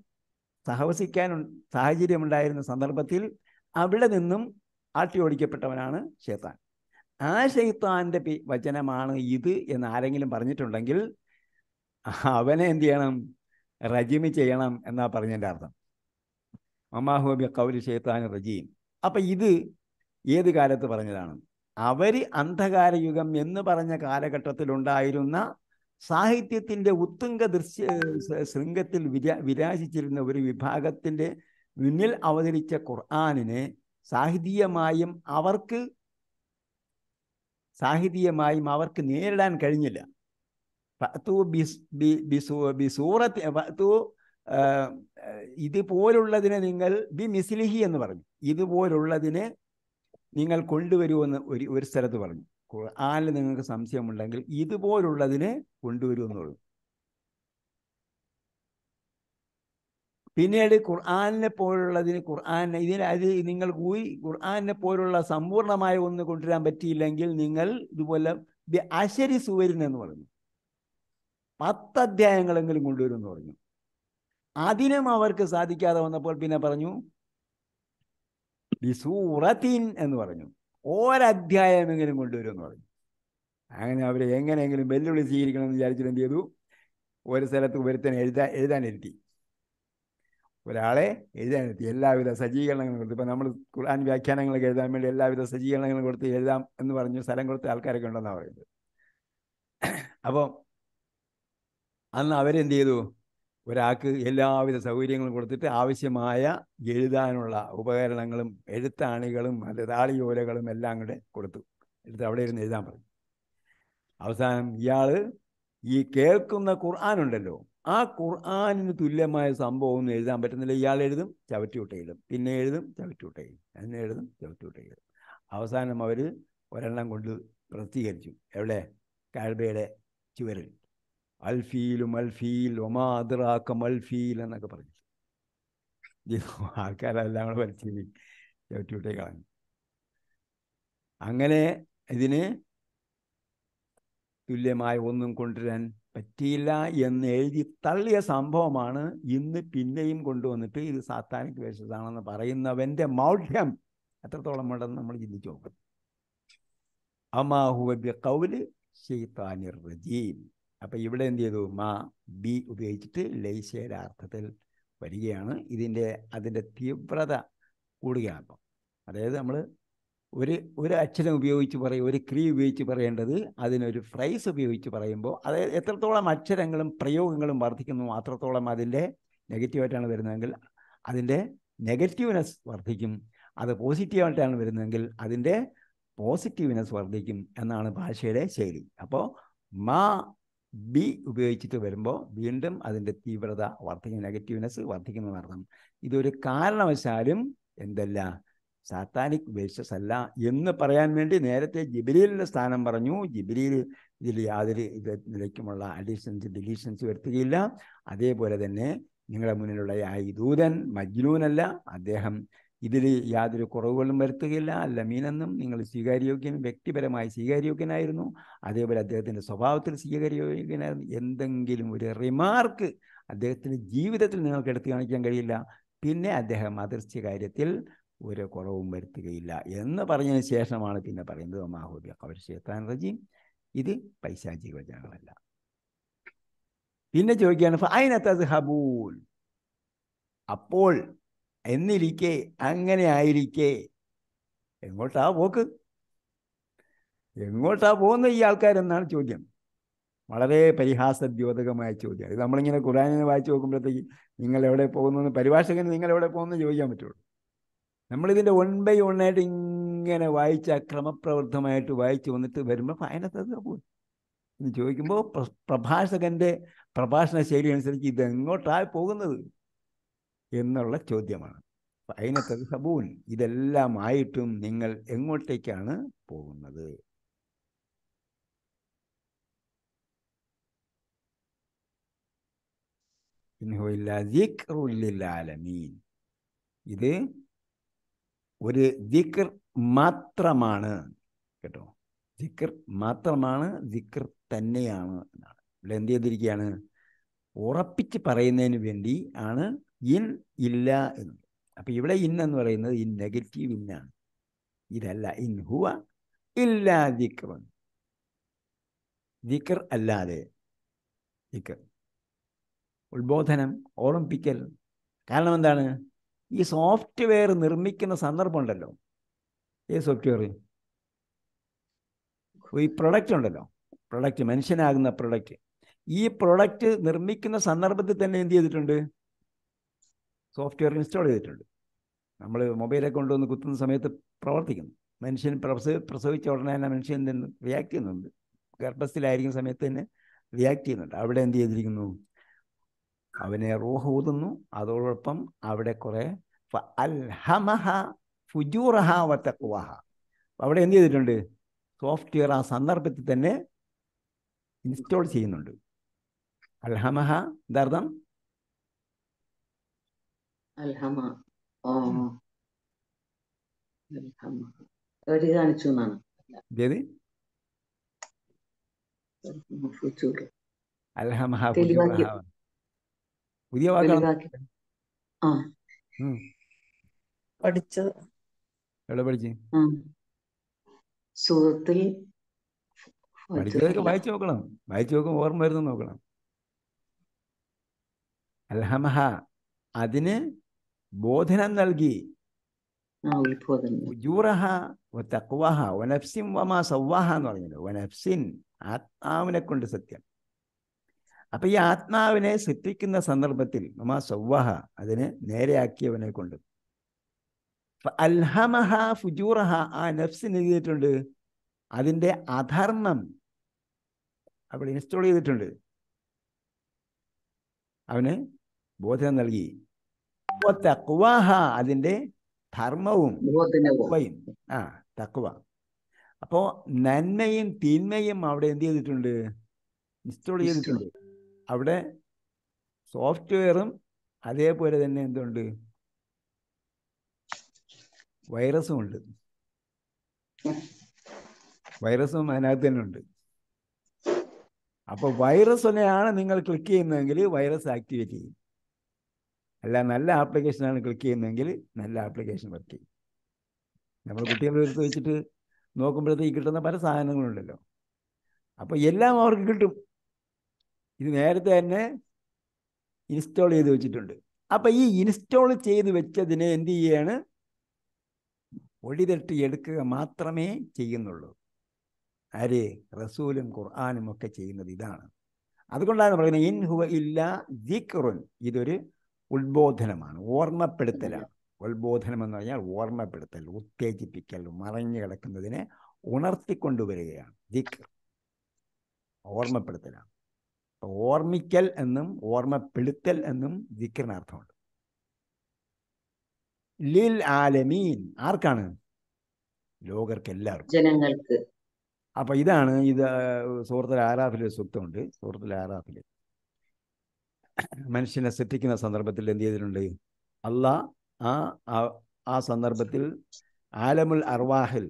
സഹവസിക്കാൻ സാഹചര്യമുണ്ടായിരുന്ന സന്ദർഭത്തിൽ അവിടെ നിന്നും ആട്ടി ഓടിക്കപ്പെട്ടവനാണ് ഷെയ്ത്താൻ ആ ഷെയ്ത്താൻ്റെ വചനമാണ് ഇത് എന്ന് ആരെങ്കിലും പറഞ്ഞിട്ടുണ്ടെങ്കിൽ അവനെ എന്ത് ചെയ്യണം റജിമി ചെയ്യണം എന്നാ പറഞ്ഞതിൻ്റെ അർത്ഥം അമ്മാഹുബി കൗലി ഷെയ്ത്താൻ റജീം അപ്പം ഇത് ഏത് കാലത്ത് പറഞ്ഞതാണ് അവർ അന്ധകാരയുഗം എന്ന് പറഞ്ഞ കാലഘട്ടത്തിലുണ്ടായിരുന്ന സാഹിത്യത്തിൻ്റെ ഉത്തുംഗ ദൃശ്യ ശൃംഗത്തിൽ വിരാ വിരാശിച്ചിരുന്ന ഒരു വിഭാഗത്തിൻ്റെ മുന്നിൽ അവതരിച്ച ഖുർആാനിനെ സാഹിതീയമായും അവർക്ക് സാഹിതീയമായും അവർക്ക് നേരിടാൻ കഴിഞ്ഞില്ല ഇതുപോലുള്ളതിനെ നിങ്ങൾ ബി മിസ്ലിഹി എന്ന് പറഞ്ഞു ഇതുപോലുള്ളതിനെ നിങ്ങൾ കൊണ്ടുവരുമെന്ന് ഒരു ഒരു സ്ഥലത്ത് പറഞ്ഞു ഖുർആാനിൽ നിങ്ങൾക്ക് സംശയമുണ്ടെങ്കിൽ ഇതുപോലുള്ളതിനെ കൊണ്ടുവരുമെന്നുള്ളൂ പിന്നീട് ഖുർആാനിനെ പോലുള്ളതിന് ഖുർആാനെ ഇതിന് അത് നിങ്ങൾ കൂടി ഖുർആാനിനെ പോലുള്ള സമ്പൂർണമായ ഒന്ന് കൊണ്ടുവരാൻ പറ്റിയില്ലെങ്കിൽ നിങ്ങൾ ഇതുപോലെ അശരി സുവരൻ എന്ന് പറഞ്ഞു പത്ത് അധ്യായങ്ങളെങ്കിലും കൊണ്ടുവരും എന്ന് പറഞ്ഞു അതിനും അവർക്ക് സാധിക്കാതെ വന്നപ്പോൾ പിന്നെ പറഞ്ഞു ബിസൂറത്തിൻ എന്ന് പറഞ്ഞു ഒരധ്യായമെങ്കിലും കൊണ്ടുവരും പറഞ്ഞു അങ്ങനെ അവർ എങ്ങനെയെങ്കിലും വെല്ലുവിളി സ്വീകരിക്കണം എന്ന് വിചാരിച്ചിട്ട് എന്ത് ചെയ്തു ഒരു സ്ഥലത്ത് ഒരുത്തനെ എഴുതാൻ എഴുതാനിരുത്തി ഒരാളെ എഴുതാനിരുത്തി എല്ലാവിധ സജ്ജീകരണങ്ങളും കൊടുത്തു ഇപ്പം നമ്മൾ ഖുർആൻ വ്യാഖ്യാനങ്ങളൊക്കെ എഴുതാൻ വേണ്ടി എല്ലാവിധ സജ്ജീകരണങ്ങളും കൊടുത്ത് എഴുതാം എന്ന് പറഞ്ഞു സ്ഥലം കൊടുത്ത് ആൾക്കാരൊക്കെ ഉണ്ടെന്നാണ് പറയുന്നത് അപ്പോൾ അന്ന് അവരെന്ത് ചെയ്തു ഒരാൾക്ക് എല്ലാവിധ സൗകര്യങ്ങളും കൊടുത്തിട്ട് ആവശ്യമായ എഴുതാനുള്ള ഉപകരണങ്ങളും എഴുത്താണികളും അത് താളിയോലകളും എല്ലാം കൂടെ കൊടുത്തു എടുത്ത് അവിടെ ഇരുന്ന് എഴുതാൻ പറഞ്ഞു അവസാനം ഇയാൾ ഈ കേൾക്കുന്ന ഖുർആാനുണ്ടല്ലോ ആ ഖുർആാനിന് തുല്യമായ സംഭവം ഒന്നും എഴുതാൻ പറ്റുന്നില്ല ഇയാൾ എഴുതും ചവിറ്റിവിട്ടയിലും പിന്നെ എഴുതും ചവിറ്റിവിട്ടയിലും എന്നെ എഴുതും ചവിറ്റിവിട്ടയിലും അവസാനം അവർ ഒരെണ്ണം കൊണ്ട് പ്രസിദ്ധീകരിച്ചു എവിടെ കാൽബയുടെ ചുവരിൽ അൽഫീലും അൽഫീൽ ഒമാദ്രാക്കം അൽഫീൽ എന്നൊക്കെ പറഞ്ഞു ആൾക്കാരെല്ലാം കൂടെ പരിശീലി ചവിട്ടിവിട്ടേ കളഞ്ഞു അങ്ങനെ ഇതിന് തുല്യമായ ഒന്നും കൊണ്ടുവരാൻ പറ്റിയില്ല എന്ന് എഴുതി തള്ളിയ സംഭവമാണ് ഇന്ന് പിന്നെയും കൊണ്ടുവന്നിട്ട് ഇത് സാത്താനിക് വേഷത്താണെന്ന് പറയുന്നവൻ്റെ മൗഢ്യം എത്രത്തോളം ഉണ്ടെന്ന് നമ്മൾ ചിന്തിച്ചു നോക്കണം അമാഹുബി കൗല് ഷെയ്ത്താനിർ റജീം അപ്പം ഇവിടെ എന്ത് ചെയ്തു മാ ബി ഉപയോഗിച്ചിട്ട് ലൈസയുടെ അർത്ഥത്തിൽ വരികയാണ് ഇതിൻ്റെ അതിൻ്റെ തീവ്രത കൂടുകയാണ് അപ്പം അതായത് നമ്മൾ ഒരു ഒരു അക്ഷരം ഉപയോഗിച്ച് പറയും ഒരു ക്രീ ഉപയോഗിച്ച് പറയേണ്ടത് അതിനൊരു ഫ്രൈസ് ഉപയോഗിച്ച് പറയുമ്പോൾ അതായത് എത്രത്തോളം അക്ഷരങ്ങളും പ്രയോഗങ്ങളും വർദ്ധിക്കുന്നു അത്രത്തോളം അതിൻ്റെ നെഗറ്റീവായിട്ടാണ് വരുന്നതെങ്കിൽ അതിൻ്റെ നെഗറ്റീവ്നെസ് വർദ്ധിക്കും അത് പോസിറ്റീവായിട്ടാണ് വരുന്നതെങ്കിൽ അതിൻ്റെ പോസിറ്റീവ്നെസ് വർദ്ധിക്കും എന്നാണ് ഭാഷയുടെ ശൈലി അപ്പോൾ മാ ബി ഉപയോഗിച്ചിട്ട് വരുമ്പോൾ വീണ്ടും അതിൻ്റെ തീവ്രത വർദ്ധിക്കും നെഗറ്റീവ്നെസ് വർദ്ധിക്കുന്ന അർത്ഥം ഇതൊരു കാരണവശാലും എന്തല്ല സാത്താനിക് വേസ്റ്റസ് അല്ല എന്ന് പറയാൻ വേണ്ടി നേരത്തെ ജിബിലിയിലിൻ്റെ സ്ഥാനം പറഞ്ഞു ജിബിലിയിൽ ഇതിൽ യാതൊരു ഇത് നിലയ്ക്കുമുള്ള അഡീഷൻസ് ഡിലീഷൻസ് വരുത്തുകയില്ല അതേപോലെ തന്നെ നിങ്ങളുടെ മുന്നിലുള്ള ഈ ദൂതൻ മജ്നൂനല്ല അദ്ദേഹം ഇതിൽ യാതൊരു കുറവുകളും വരുത്തുകയില്ല ലമീനെന്നും നിങ്ങൾ സ്വീകാര്യോഗ്യൻ വ്യക്തിപരമായി സ്വീകാര്യോഗ്യനായിരുന്നു അതേപോലെ അദ്ദേഹത്തിൻ്റെ സ്വഭാവത്തിൽ സ്വീകാര്യോഗ്യനായിരുന്നു എന്തെങ്കിലും ഒരു റിമാർക്ക് അദ്ദേഹത്തിൻ്റെ ജീവിതത്തിൽ നിങ്ങൾക്ക് എടുത്തു കാണിക്കാൻ കഴിയില്ല പിന്നെ അദ്ദേഹം അതിർച്ച കാര്യത്തിൽ ഒരു കുറവും വരുത്തുകയില്ല എന്ന് പറഞ്ഞതിന് ശേഷമാണ് പിന്നെ പറയുന്നത് മാഹൂബി കവർ ഷേത്താൻ റജീം ഇത് പൈശാചിക വചനങ്ങളല്ല പിന്നെ ചോദിക്കുകയാണ് അപ്പോൾ എന്നിരിക്കെ അങ്ങനെ ആയിരിക്കെ എങ്ങോട്ടാ പോക്ക് എങ്ങോട്ടാ പോകുന്ന ഈ ആൾക്കാരെന്നാണ് ചോദ്യം വളരെ പരിഹാസദ്യോതകമായ ചോദ്യം അത് നമ്മളിങ്ങനെ ഖുറാനിനെ വായിച്ചു നോക്കുമ്പോഴത്തേക്ക് നിങ്ങൾ എവിടെ പോകുന്നു പരിഭാഷകന് നിങ്ങൾ എവിടെ പോകുന്നു ചോദിക്കാൻ പറ്റുള്ളൂ നമ്മളിതിൻ്റെ വൺ ബൈ വൺ ആയിട്ട് ഇങ്ങനെ വായിച്ച ക്രമപ്രവൃദ്ധമായിട്ട് വായിച്ചു വന്നിട്ട് വരുമ്പോൾ ഭയനത്തത് പോകും എന്ന് ചോദിക്കുമ്പോൾ പ്രഭാഷകൻ്റെ പ്രഭാഷണ ശൈലി അനുസരിച്ച് ഇത് എങ്ങോട്ടായി പോകുന്നത് എന്നുള്ള ചോദ്യമാണ് അതിനെ തെർഹബൂൻ ഇതെല്ലാം ആയിട്ടും നിങ്ങൾ എങ്ങോട്ടേക്കാണ് പോകുന്നത് ആലമീൻ ഇത് ഒരു ദിക്കർ മാത്രമാണ് കേട്ടോ ദിക്കർ മാത്രമാണ് ദിക്കർ തന്നെയാണ് എന്നാണ് ഇവിടെ എന്ത് ചെയ്തിരിക്കുകയാണ് ഉറപ്പിച്ച് പറയുന്നതിന് വേണ്ടി ആണ് ഇൻ ഇല്ല എന്ന് അപ്പോൾ ഇവിടെ ഇൻ എന്ന് പറയുന്നത് ഇൻ നെഗറ്റീവ് ഇന്നാണ് ഇതല്ല ഇൻ ഹുവ ഇല്ല ദിക്റൻ ദിക്ർ അല്ലാതെ ദിക്ർ ഉത്ബോധനം ഓർമ്മിപ്പിക്കൽ കാരണം എന്താണ് ഈ സോഫ്റ്റ്വെയർ നിർമ്മിക്കുന്ന സന്ദർഭം ഉണ്ടല്ലോ ഏ സോഫ്റ്റ്വെയർ ഈ പ്രൊഡക്റ്റ് ഉണ്ടല്ലോ പ്രൊഡക്റ്റ് മനുഷ്യനാകുന്ന പ്രൊഡക്റ്റ് ഈ പ്രൊഡക്റ്റ് നിർമ്മിക്കുന്ന സന്ദർഭത്തിൽ തന്നെ എന്ത് ചെയ്തിട്ടുണ്ട് സോഫ്റ്റ്വെയർ ഇൻസ്റ്റാൾ ചെയ്തിട്ടുണ്ട് നമ്മൾ മൊബൈലെ കൊണ്ടുവന്ന് കുത്തുന്ന സമയത്ത് പ്രവർത്തിക്കുന്നു മനുഷ്യൻ പ്രസവ പ്രസവിച്ച ഉടനെ തന്നെ മനുഷ്യൻ നിന്ന് റിയാക്ട് ചെയ്യുന്നുണ്ട് ഗർഭസ്ഥിലായിരിക്കുന്ന സമയത്ത് തന്നെ റിയാക്ട് ചെയ്യുന്നുണ്ട് അവിടെ എന്ത് ചെയ്തിരിക്കുന്നു അവനെ റോഹ് ഊതുന്നു അതോടൊപ്പം അവിടെ കുറേ അൽഹമഹ അവിടെ എന്ത് ചെയ്തിട്ടുണ്ട് സോഫ്റ്റ്വെയർ ആ സന്ദർഭത്തിൽ തന്നെ ഇൻസ്റ്റാൾ ചെയ്യുന്നുണ്ട് അൽഹമഹ എന്താർത്ഥം അൽഹമ ഓ അൽഹമ എവിടെ കാണിച്ചു എന്നാണ് പുതിയ പഠിച്ചതൊക്കെ വായിച്ചു നോക്കണം വായിച്ചു നോക്കും ഓർമ്മ വരുന്നു നോക്കണം അൽഹമഹ അതിന് ബോധനം നൽകി വമാ എന്ന് പറഞ്ഞല്ലോ ആത്മാവിനെ കൊണ്ട് സത്യം അപ്പൊ ഈ ആത്മാവിനെ സൃഷ്ടിക്കുന്ന സന്ദർഭത്തിൽ മമാ സവ്വാഹ അതിന് നേരെയാക്കിയവനെ കൊണ്ട് അൽഹമഹ ഫുജൂറഹ ആ നഫ്സിന് എഴുതിയിട്ടുണ്ട് അതിൻ്റെ അധർമ്മം അവിടെ ഇൻസ്റ്റോൾ ചെയ്തിട്ടുണ്ട് അവന് ബോധനം നൽകി അതിന്റെ ധർമ്മവും ആ തക്കുവ അപ്പോൾ നന്മയും തിന്മയും അവിടെ എന്ത് ചെയ്തിട്ടുണ്ട് ഇൻസ്റ്റോൾ ചെയ്തിട്ടുണ്ട് അവിടെ സോഫ്റ്റ്വെയറും അതേപോലെ തന്നെ എന്തുണ്ട് വൈറസും ഉണ്ട് വൈറസും അതിനകത്ത് തന്നെ ഉണ്ട് അപ്പോൾ വൈറസ് തന്നെയാണ് നിങ്ങൾ ക്ലിക്ക് ചെയ്യുന്നതെങ്കിൽ വൈറസ് ആക്ടിവേറ്റ് ചെയ്യും അല്ല നല്ല ആപ്ലിക്കേഷനാണ് ക്ലിക്ക് ചെയ്യുന്നതെങ്കിൽ നല്ല ആപ്ലിക്കേഷൻ വർക്ക് ചെയ്യും നമ്മൾ കുട്ടികളുടെ അടുത്ത് വെച്ചിട്ട് നോക്കുമ്പോഴത്തേക്ക് കിട്ടുന്ന പല സാധനങ്ങളുണ്ടല്ലോ അപ്പോൾ എല്ലാം അവർക്ക് കിട്ടും ഇത് നേരത്തെ തന്നെ ഇൻസ്റ്റാൾ ചെയ്ത് വെച്ചിട്ടുണ്ട് അപ്പം ഈ ഇൻസ്റ്റാൾ ചെയ്ത് വെച്ചതിനെ എന്ത് ചെയ്യാണ് ഒടിതട്ടി എടുക്കുക മാത്രമേ ചെയ്യുന്നുള്ളൂ അരെ റസൂലും ഖുർആാനും ഒക്കെ ചെയ്യുന്നത് ഇതാണ് അതുകൊണ്ടാണ് പറയുന്നത് ഇൻ ഹുവ ഇല്ല ദിക്റുൻ ഇതൊരു ഉത്ബോധനമാണ് ഓർമ്മപ്പെടുത്തലാണ് ഉത്ബോധനം എന്ന് പറഞ്ഞാൽ ഓർമ്മപ്പെടുത്തൽ ഉത്തേജിപ്പിക്കൽ മറിഞ്ഞു കിടക്കുന്നതിനെ ഉണർത്തിക്കൊണ്ടുവരികയാണ് ദിക് ഓർമ്മപ്പെടുത്തലാണ് ഓർമ്മിക്കൽ എന്നും ഓർമ്മപ്പെടുത്തൽ എന്നും ദിക്കിനർത്ഥമുണ്ട് ലിൽ ആലമീൻ ആർക്കാണ് ലോകർക്ക് എല്ലാവർക്കും ജനങ്ങൾക്ക് അപ്പൊ ഇതാണ് ഇത് സുഹൃത്തിൽ ആറാഫിലെ സൂക്തമുണ്ട് സുഹൃത്തിൽ ആറാഫിലെ മനുഷ്യനെ സൃഷ്ടിക്കുന്ന സന്ദർഭത്തിൽ എന്ത് ചെയ്തിട്ടുണ്ട് അല്ല ആ ആ സന്ദർഭത്തിൽ ആലമുൽ അർവാഹിൽ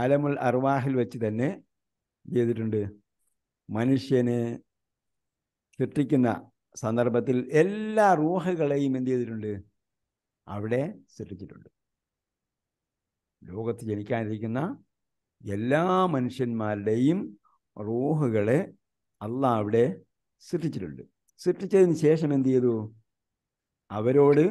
ആലമുൽ അർവാഹിൽ വെച്ച് തന്നെ ചെയ്തിട്ടുണ്ട് മനുഷ്യനെ സൃഷ്ടിക്കുന്ന സന്ദർഭത്തിൽ എല്ലാ റൂഹുകളെയും എന്ത് ചെയ്തിട്ടുണ്ട് അവിടെ സൃഷ്ടിച്ചിട്ടുണ്ട് ലോകത്ത് ജനിക്കാനിരിക്കുന്ന എല്ലാ മനുഷ്യന്മാരുടെയും റൂഹുകളെ അല്ല അവിടെ സൃഷ്ടിച്ചിട്ടുണ്ട് സൃഷ്ടിച്ചതിന് ശേഷം എന്ത് ചെയ്തു അവരോട്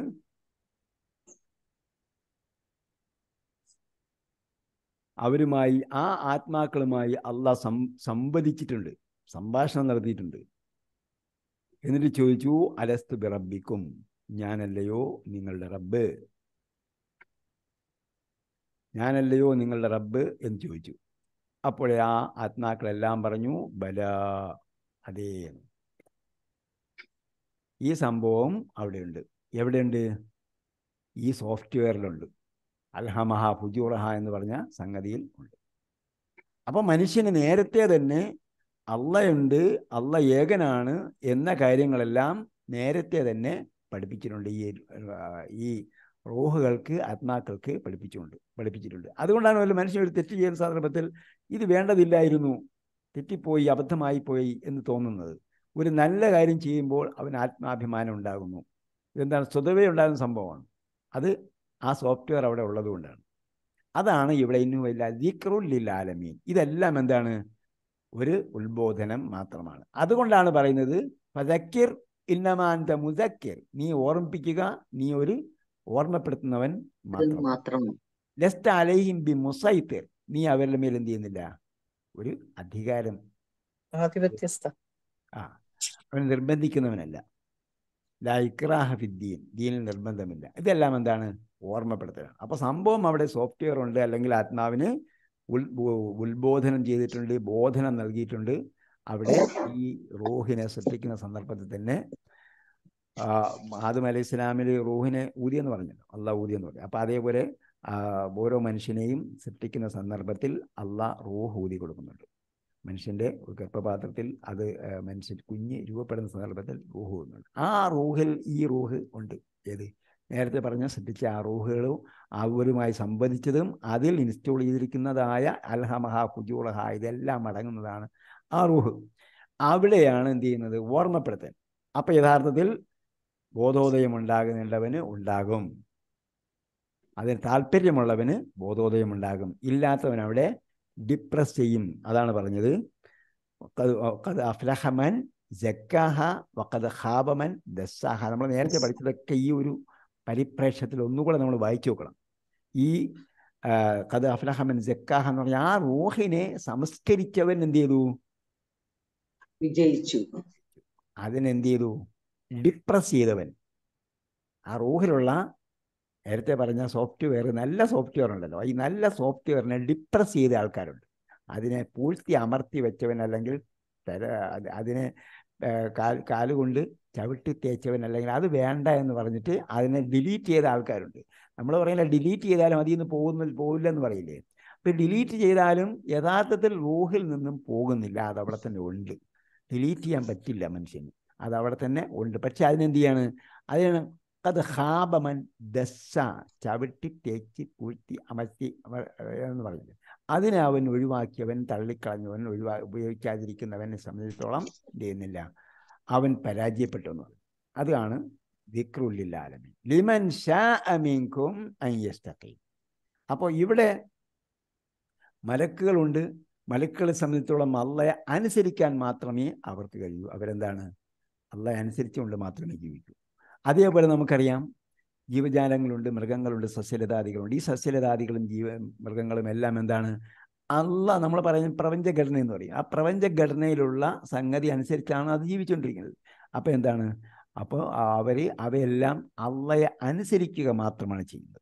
അവരുമായി ആ ആത്മാക്കളുമായി അള്ളാഹ് സം സംവദിച്ചിട്ടുണ്ട് സംഭാഷണം നടത്തിയിട്ടുണ്ട് എന്നിട്ട് ചോദിച്ചു അലസ്തു ബിറബിക്കും ഞാനല്ലയോ നിങ്ങളുടെ റബ്ബ് ഞാനല്ലയോ നിങ്ങളുടെ റബ്ബ് എന്ന് ചോദിച്ചു അപ്പോഴേ ആ ആത്മാക്കളെല്ലാം പറഞ്ഞു ബല അതേ ഈ സംഭവം അവിടെയുണ്ട് എവിടെയുണ്ട് ഈ സോഫ്റ്റ്വെയറിലുണ്ട് അൽഹമഹ ഫുജൂറഹ എന്ന് പറഞ്ഞ സംഗതിയിൽ ഉണ്ട് അപ്പോൾ മനുഷ്യന് നേരത്തെ തന്നെ അള്ളയുണ്ട് അള്ള ഏകനാണ് എന്ന കാര്യങ്ങളെല്ലാം നേരത്തെ തന്നെ പഠിപ്പിച്ചിട്ടുണ്ട് ഈ ഈ റോഹുകൾക്ക് ആത്മാക്കൾക്ക് പഠിപ്പിച്ചുകൊണ്ട് പഠിപ്പിച്ചിട്ടുണ്ട് അതുകൊണ്ടാണ് വല്ല മനുഷ്യൻ ഒരു തെറ്റ് ചെയ്യുന്ന സന്ദർഭത്തിൽ ഇത് വേണ്ടതില്ലായിരുന്നു തെറ്റിപ്പോയി അബദ്ധമായി പോയി എന്ന് തോന്നുന്നത് ഒരു നല്ല കാര്യം ചെയ്യുമ്പോൾ അവൻ ആത്മാഭിമാനം ഉണ്ടാകുന്നു ഇതെന്താണ് സ്വതവേ ഉണ്ടാകുന്ന സംഭവമാണ് അത് ആ സോഫ്റ്റ്വെയർ അവിടെ ഉള്ളതുകൊണ്ടാണ് അതാണ് ഇവിടെ ഇന്നും ഇല്ല ദിക്റുല്ലിൽ ആലമീൻ ഇതെല്ലാം എന്താണ് ഒരു ഉത്ബോധനം മാത്രമാണ് അതുകൊണ്ടാണ് പറയുന്നത് പതക്കിർ ഇന്നമാൻത മുതക്കിർ നീ ഓർമ്മിപ്പിക്കുക നീ ഒരു ഓർമ്മപ്പെടുത്തുന്നവൻ മാത്രം അലൈഹിം ബി മുസൈത്തർ നീ അവരുടെ മേൽ എന്ത് ചെയ്യുന്നില്ല ഒരു അധികാരം ആ അവൻ നിർബന്ധിക്കുന്നവനല്ല ലായിക്രാഹഫിദ്ദീൻ ദീനിൽ നിർബന്ധമില്ല ഇതെല്ലാം എന്താണ് ഓർമ്മപ്പെടുത്തുക അപ്പൊ സംഭവം അവിടെ സോഫ്റ്റ്വെയർ ഉണ്ട് അല്ലെങ്കിൽ ആത്മാവിന് ഉൽ ഉത്ബോധനം ചെയ്തിട്ടുണ്ട് ബോധനം നൽകിയിട്ടുണ്ട് അവിടെ ഈ റോഹിനെ സൃഷ്ടിക്കുന്ന സന്ദർഭത്തിൽ തന്നെ ആദം അലൈഹി ഇസ്ലാമിലെ റൂഹിനെ ഊതി എന്ന് പറഞ്ഞല്ലോ അള്ളാഹ് ഊതി എന്ന് പറഞ്ഞു അപ്പോൾ അതേപോലെ ഓരോ മനുഷ്യനെയും സൃഷ്ടിക്കുന്ന സന്ദർഭത്തിൽ അള്ളാഹ് റൂഹ് ഊതി കൊടുക്കുന്നുണ്ട് മനുഷ്യൻ്റെ ഗർഭപാത്രത്തിൽ അത് മനുഷ്യൻ കുഞ്ഞ് രൂപപ്പെടുന്ന സന്ദർഭത്തിൽ റൂഹ് ഊതുന്നുണ്ട് ആ റൂഹിൽ ഈ റൂഹ് ഉണ്ട് ഏത് നേരത്തെ പറഞ്ഞ സൃഷ്ടിച്ച ആ റൂഹുകളും അവരുമായി സംബന്ധിച്ചതും അതിൽ ഇൻസ്റ്റോൾ ചെയ്തിരിക്കുന്നതായ അൽഹമഹ കുജൂളഹ ഇതെല്ലാം അടങ്ങുന്നതാണ് ആ റൂഹ് അവിടെയാണ് എന്ത് ചെയ്യുന്നത് ഓർമ്മപ്പെടുത്തൽ അപ്പം യഥാർത്ഥത്തിൽ ബോധോദയം ഉണ്ടാകുന്നുണ്ടവന് ഉണ്ടാകും അതിന് താല്പര്യമുള്ളവന് ബോധോദയം ഉണ്ടാകും ഇല്ലാത്തവൻ അവിടെ ഡിപ്രസ് ചെയ്യും അതാണ് പറഞ്ഞത് അഫ്ലഹമൻ ജക്കാഹ വക്കത് ഹാബമൻ ദസ്സാഹ നമ്മൾ നേരത്തെ പഠിച്ചതൊക്കെ ഈ ഒരു പരിപ്രേക്ഷത്തിൽ ഒന്നുകൂടെ നമ്മൾ വായിച്ചു നോക്കണം ഈ കത് അഫ്ലഹമൻ ജക്കാഹ എന്ന് പറഞ്ഞാൽ ആ റൂഹിനെ സംസ്കരിച്ചവൻ എന്ത് ചെയ്തു വിജയിച്ചു അതിനെന്ത് ചെയ്തു ഡിപ്രസ് ചെയ്തവൻ ആ റൂഹിലുള്ള നേരത്തെ പറഞ്ഞ സോഫ്റ്റ്വെയർ നല്ല സോഫ്റ്റ്വെയർ ഉണ്ടല്ലോ ഈ നല്ല സോഫ്റ്റ്വെയറിനെ ഡിപ്രസ് ചെയ്ത ആൾക്കാരുണ്ട് അതിനെ പൂഴ്ത്തി അമർത്തി വെച്ചവൻ അല്ലെങ്കിൽ അതിനെ കാലുകൊണ്ട് ചവിട്ടി തേച്ചവൻ അല്ലെങ്കിൽ അത് വേണ്ട എന്ന് പറഞ്ഞിട്ട് അതിനെ ഡിലീറ്റ് ചെയ്ത ആൾക്കാരുണ്ട് നമ്മൾ പറയുന്നില്ല ഡിലീറ്റ് ചെയ്താലും അതിൽ നിന്ന് പോകുന്ന പോകില്ലെന്ന് പറയില്ലേ അപ്പം ഡിലീറ്റ് ചെയ്താലും യഥാർത്ഥത്തിൽ റൂഹിൽ നിന്നും പോകുന്നില്ല അത് അവിടെ തന്നെ ഉണ്ട് ഡിലീറ്റ് ചെയ്യാൻ പറ്റില്ല മനുഷ്യന് അതവിടെ തന്നെ ഉണ്ട് പക്ഷെ അതിനെന്ത് ചെയ്യാണ് അതിനാണ് അത് ഹാബമൻ ദശ ചവിട്ടി തേച്ച് കുഴ്ത്തി അമർത്തി എന്ന് പറയുന്നത് അതിനെ അവൻ ഒഴിവാക്കിയവൻ തള്ളിക്കളഞ്ഞവൻ ഒഴിവാ ഉപയോഗിക്കാതിരിക്കുന്നവനെ സംബന്ധിച്ചിടത്തോളം ചെയ്യുന്നില്ല അവൻ പരാജയപ്പെട്ടു എന്ന് പറയും അതാണ് ദിക്രുല്ലാലമി ലിമൻ ഷാ അമീൻകും അയ്യസ്തഖീം അപ്പോൾ ഇവിടെ മലക്കുകളുണ്ട് മലക്കുകളെ സംബന്ധിച്ചോളം അള്ളയെ അനുസരിക്കാൻ മാത്രമേ അവർക്ക് കഴിയൂ അവരെന്താണ് അള്ള അനുസരിച്ചുകൊണ്ട് മാത്രമേ ജീവിക്കൂ അതേപോലെ നമുക്കറിയാം ജീവജാലങ്ങളുണ്ട് മൃഗങ്ങളുണ്ട് സസ്യലതാദികളുണ്ട് ഈ സസ്യലതാദികളും ജീവ മൃഗങ്ങളും എല്ലാം എന്താണ് അല്ല നമ്മൾ പറയുന്ന പ്രപഞ്ചഘടന എന്ന് പറയും ആ പ്രപഞ്ചഘടനയിലുള്ള സംഗതി അനുസരിച്ചാണ് അത് ജീവിച്ചുകൊണ്ടിരിക്കുന്നത് അപ്പോൾ എന്താണ് അപ്പോൾ അവർ അവയെല്ലാം അള്ളയെ അനുസരിക്കുക മാത്രമാണ് ചെയ്യുന്നത്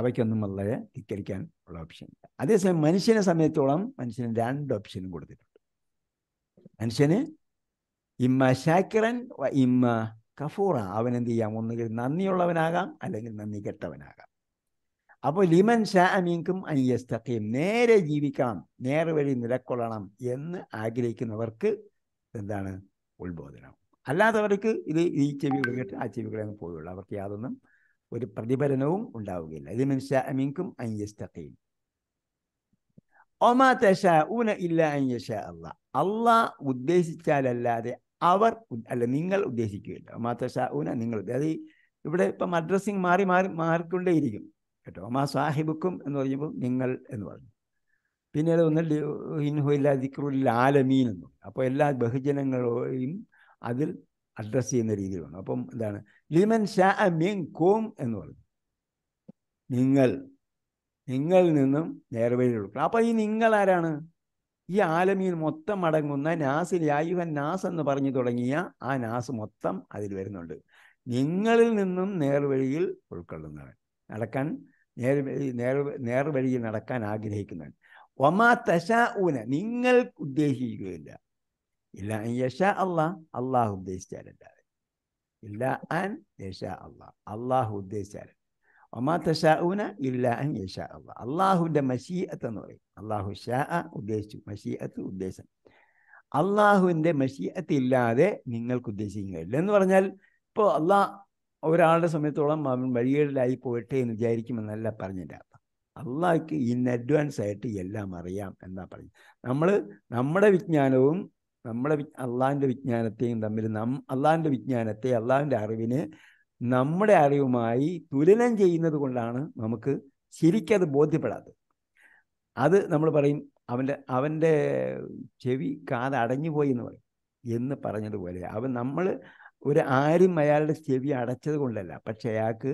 അവയ്ക്കൊന്നും അള്ളയെ ധിക്കരിക്കാൻ ഉള്ള ഓപ്ഷൻ ഇല്ല അതേസമയം മനുഷ്യനെ സംബന്ധിച്ചോളം മനുഷ്യന് രണ്ട് ഓപ്ഷനും കൊടുത്തിട്ടുണ്ട് മനുഷ്യന് ഇമ്മ ഷാക്കിറൻ ഇമ്മ കഫൂറ അവൻ എന്ത് ചെയ്യാം ഒന്നുകിൽ നന്ദിയുള്ളവനാകാം അല്ലെങ്കിൽ നന്ദി കെട്ടവനാകാം അപ്പോൾ ലിമൻ ഷാമീങ്കും അയ്യസ്തക്കയും നേരെ ജീവിക്കണം നേരെ വഴി നിലക്കൊള്ളണം എന്ന് ആഗ്രഹിക്കുന്നവർക്ക് എന്താണ് ഉത്ബോധനം അല്ലാത്തവർക്ക് ഇത് ഈ ചെവി കേട്ട് ആ ചെവി കിടന്ന് പോയുള്ളൂ അവർക്ക് യാതൊന്നും ഒരു പ്രതിഫലനവും ഉണ്ടാവുകയില്ല ലിമൻ ഷാമീങ്കും അയ്യസ്തക്കയും ഒമാ തഷ ഊന ഇല്ല അയ്യഷ അല്ല അള്ളാഹ് ഉദ്ദേശിച്ചാലല്ലാതെ അവർ അല്ല നിങ്ങൾ ഉദ്ദേശിക്കുകയില്ല മാത്ര നിങ്ങൾ അത് ഇവിടെ ഇപ്പം അഡ്രസ്സിങ് മാറി മാറി മാറിക്കൊണ്ടേയിരിക്കും കേട്ടോ മാ സാഹിബുക്കും എന്ന് പറയുമ്പോൾ നിങ്ങൾ എന്ന് പറഞ്ഞു അത് ഒന്ന് ഇൻഹു ഇല്ലാ ദിക്റുൽ ആലമീൻ എന്ന് അപ്പോൾ എല്ലാ ബഹുജനങ്ങളെയും അതിൽ അഡ്രസ്സ് ചെയ്യുന്ന രീതിയിൽ വന്നു അപ്പം എന്താണ് ലിമൻ ഷാ മീൻ കോം എന്ന് പറഞ്ഞു നിങ്ങൾ നിങ്ങളിൽ നിന്നും നേർവഴി കൊടുക്കണം അപ്പോൾ ഈ നിങ്ങൾ ആരാണ് ഈ ആലമിയിൽ മൊത്തം അടങ്ങുന്ന നാസിൽ യായുവൻ നാസ് എന്ന് പറഞ്ഞു തുടങ്ങിയ ആ നാസ് മൊത്തം അതിൽ വരുന്നുണ്ട് നിങ്ങളിൽ നിന്നും നേർവഴിയിൽ ഉൾക്കൊള്ളുന്നവൻ നടക്കാൻ നേർ നേർ നേർവഴിയിൽ നടക്കാൻ ആഗ്രഹിക്കുന്നവൻ ഒമാ തശ ഊന നിങ്ങൾ ഉദ്ദേശിക്കുകയില്ല ഇല്ല യശ അള്ളാഹ് അള്ളാഹു ഉദ്ദേശിച്ചാലല്ലാതെ ഇല്ല അൻ യശ അള്ളാഹ് അള്ളാഹു ഉദ്ദേശിച്ചാൽ ഒമാത്തശാഊന യശാ അള്ളാഹുവിൻ്റെ മഷീഅത്ത് എന്ന് പറയും അള്ളാഹു ഷാ ഉദ്ദേശിച്ചു മഷീഅത്ത് ഉദ്ദേശം അള്ളാഹുവിൻ്റെ മഷീഅത്ത് ഇല്ലാതെ നിങ്ങൾക്ക് ഉദ്ദേശിക്കാൻ എന്ന് പറഞ്ഞാൽ ഇപ്പോൾ അള്ളാഹ് ഒരാളുടെ സമയത്തോളം അവൻ വഴികളിലായി പോയിട്ടേ എന്ന് വിചാരിക്കുമെന്നല്ല പറഞ്ഞതിൻ്റെ അർത്ഥം അള്ളാഹ്ക്ക് ഇൻ അഡ്വാൻസ് ആയിട്ട് എല്ലാം അറിയാം എന്നാ പറഞ്ഞു നമ്മൾ നമ്മുടെ വിജ്ഞാനവും നമ്മുടെ അള്ളാഹിൻ്റെ വിജ്ഞാനത്തെയും തമ്മിൽ നം അള്ളാഹിൻ്റെ വിജ്ഞാനത്തെ അള്ളാഹിൻ്റെ അറിവിനെ നമ്മുടെ അറിവുമായി തുലനം ചെയ്യുന്നത് കൊണ്ടാണ് നമുക്ക് ശരിക്കത് ബോധ്യപ്പെടാത്തത് അത് നമ്മൾ പറയും അവൻ്റെ അവൻ്റെ ചെവി കാത് അടഞ്ഞുപോയി എന്ന് പറയും എന്ന് പറഞ്ഞതുപോലെ അവൻ നമ്മൾ ഒരു ആരും അയാളുടെ ചെവി അടച്ചത് കൊണ്ടല്ല പക്ഷെ അയാൾക്ക്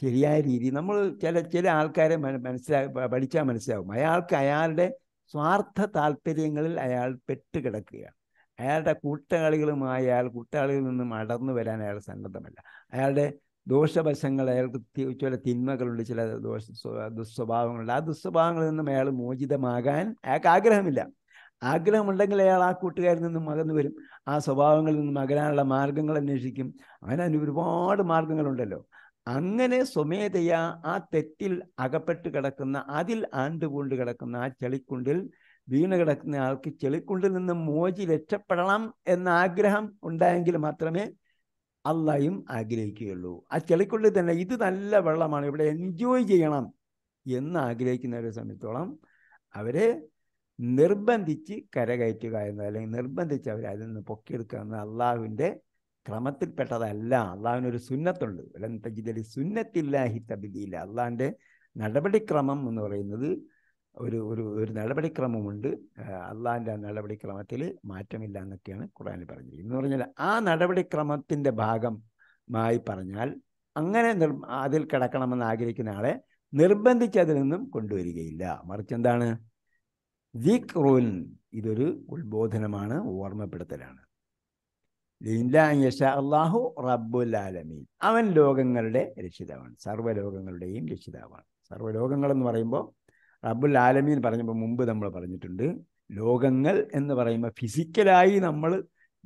ശരിയായ രീതി നമ്മൾ ചില ചില ആൾക്കാരെ മനസ്സിലാ പഠിച്ചാൽ മനസ്സിലാവും അയാൾക്ക് അയാളുടെ സ്വാർത്ഥ താല്പര്യങ്ങളിൽ അയാൾ പെട്ടുകിടക്കുകയാണ് അയാളുടെ കൂട്ടാളികളുമായി അയാൾ കൂട്ടാളികളിൽ നിന്നും അടർന്നു വരാൻ അയാൾ സന്നദ്ധമല്ല അയാളുടെ ദോഷവശങ്ങൾ അയാൾക്ക് ചില തിന്മകളുണ്ട് ചില ദോഷ ദുസ്വഭാവങ്ങളുണ്ട് ആ ദുസ്വഭാവങ്ങളിൽ നിന്നും അയാൾ മോചിതമാകാൻ അയാൾക്ക് ആഗ്രഹമില്ല ആഗ്രഹമുണ്ടെങ്കിൽ അയാൾ ആ കൂട്ടുകാരിൽ നിന്നും അകന്നു വരും ആ സ്വഭാവങ്ങളിൽ നിന്നും അകലാനുള്ള മാർഗങ്ങൾ അന്വേഷിക്കും അങ്ങനെ അതിന് ഒരുപാട് മാർഗങ്ങളുണ്ടല്ലോ അങ്ങനെ സ്വമേധയാ ആ തെറ്റിൽ അകപ്പെട്ട് കിടക്കുന്ന അതിൽ ആണ്ടുകൊണ്ട് കിടക്കുന്ന ആ ചെളിക്കുണ്ടിൽ വീണ് കിടക്കുന്ന ആൾക്ക് ചെളിക്കുണ്ടിൽ നിന്ന് മോചി രക്ഷപ്പെടണം എന്ന ആഗ്രഹം ഉണ്ടായെങ്കിൽ മാത്രമേ അള്ളയും ആഗ്രഹിക്കുകയുള്ളൂ ആ ചെളിക്കുണ്ടിൽ തന്നെ ഇത് നല്ല വെള്ളമാണ് ഇവിടെ എൻജോയ് ചെയ്യണം എന്ന് ആഗ്രഹിക്കുന്നവരെ സംബന്ധിച്ചോളം അവരെ നിർബന്ധിച്ച് കരകയറ്റുക എന്നത് അല്ലെങ്കിൽ നിർബന്ധിച്ച് അവരെ അതിൽ നിന്ന് പൊക്കിയെടുക്കുക എന്നത് അള്ളാഹുവിൻ്റെ ക്രമത്തിൽപ്പെട്ടതല്ല അള്ളാഹുവിനൊരു സുന്നത്തുണ്ട് സുന്നത്തില്ലാഹി തബിദിയില്ല അള്ളാഹിൻ്റെ നടപടിക്രമം എന്ന് പറയുന്നത് ഒരു ഒരു ഒരു നടപടിക്രമമുണ്ട് അള്ളാഹിൻ്റെ നടപടിക്രമത്തിൽ മാറ്റമില്ല എന്നൊക്കെയാണ് ഖുറാനിൽ പറഞ്ഞത് എന്ന് പറഞ്ഞാൽ ആ നടപടിക്രമത്തിൻ്റെ ഭാഗമായി പറഞ്ഞാൽ അങ്ങനെ നിർ അതിൽ കിടക്കണമെന്ന് ആഗ്രഹിക്കുന്ന ആളെ നിർബന്ധിച്ച് അതിൽ നിന്നും കൊണ്ടുവരികയില്ല മറിച്ച് എന്താണ് ദിക്റുൻ ഇതൊരു ഉത്ബോധനമാണ് ഓർമ്മപ്പെടുത്തലാണ് അള്ളാഹു റബ്ബുൽ ആലമീൻ അവൻ ലോകങ്ങളുടെ രക്ഷിതാവാണ് സർവ്വലോകങ്ങളുടെയും രക്ഷിതാവാണ് സർവ്വലോകങ്ങളെന്ന് പറയുമ്പോൾ റബ്ബുൽ ആലമീൻ പറഞ്ഞപ്പോൾ മുമ്പ് നമ്മൾ പറഞ്ഞിട്ടുണ്ട് ലോകങ്ങൾ എന്ന് പറയുമ്പോൾ ഫിസിക്കലായി നമ്മൾ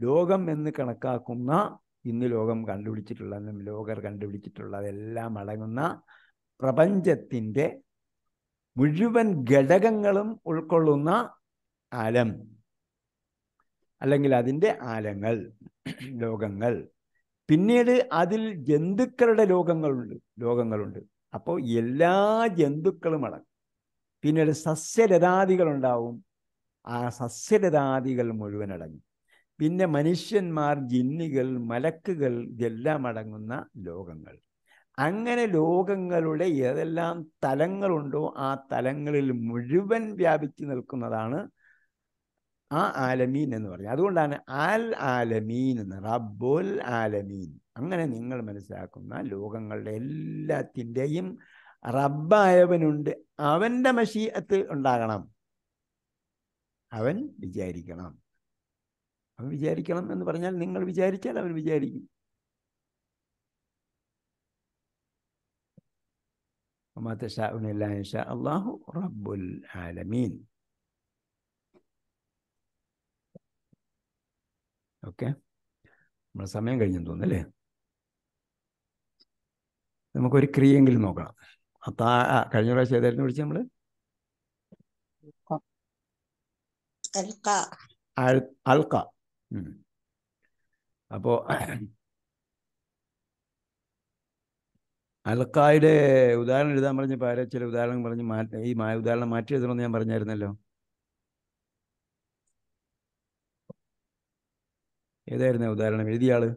ലോകം എന്ന് കണക്കാക്കുന്ന ഇന്ന് ലോകം കണ്ടുപിടിച്ചിട്ടുള്ളതും ലോകർ കണ്ടുപിടിച്ചിട്ടുള്ളതെല്ലാം അടങ്ങുന്ന പ്രപഞ്ചത്തിൻ്റെ മുഴുവൻ ഘടകങ്ങളും ഉൾക്കൊള്ളുന്ന ആലം അല്ലെങ്കിൽ അതിൻ്റെ ആലങ്ങൾ ലോകങ്ങൾ പിന്നീട് അതിൽ ജന്തുക്കളുടെ ലോകങ്ങളുണ്ട് ലോകങ്ങളുണ്ട് അപ്പോൾ എല്ലാ ജന്തുക്കളും അടങ്ങും പിന്നീട് ഉണ്ടാവും ആ സസ്യലതാദികൾ മുഴുവൻ അടങ്ങും പിന്നെ മനുഷ്യന്മാർ ജിന്നികൾ മലക്കുകൾ ഇതെല്ലാം അടങ്ങുന്ന ലോകങ്ങൾ അങ്ങനെ ലോകങ്ങളുടെ ഏതെല്ലാം തലങ്ങളുണ്ടോ ആ തലങ്ങളിൽ മുഴുവൻ വ്യാപിച്ചു നിൽക്കുന്നതാണ് ആ ആലമീൻ എന്ന് പറഞ്ഞത് അതുകൊണ്ടാണ് ആൽ ആലമീൻ എന്ന് റബ്ബുൽ ആലമീൻ അങ്ങനെ നിങ്ങൾ മനസ്സിലാക്കുന്ന ലോകങ്ങളുടെ എല്ലാത്തിൻ്റെയും റബ്ബായവനുണ്ട് അവൻ്റെ മഷീയത്ത് ഉണ്ടാകണം അവൻ വിചാരിക്കണം അവൻ വിചാരിക്കണം എന്ന് പറഞ്ഞാൽ നിങ്ങൾ വിചാരിച്ചാൽ അവൻ വിചാരിക്കും അള്ളാഹു റബ്ബുൽ ആലമീൻ ഓക്കെ നമ്മുടെ സമയം കഴിഞ്ഞെന്ന് തോന്നുന്നല്ലേ നമുക്കൊരു ക്രിയെങ്കിലും നോക്കാം അത്താ കഴിഞ്ഞ പ്രാവശ്യം ഏതായിരുന്നു വിളിച്ച് നമ്മള് അൽക്ക അപ്പോ അൽക്കായുടെ ഉദാഹരണം എഴുതാൻ പറഞ്ഞ പാര ചില ഉദാഹരണം പറഞ്ഞ് മാറ്റി ഈ ഉദാഹരണം മാറ്റി എഴുതണമെന്ന് ഞാൻ പറഞ്ഞായിരുന്നല്ലോ ഏതായിരുന്നു ഉദാഹരണം എഴുതിയാള്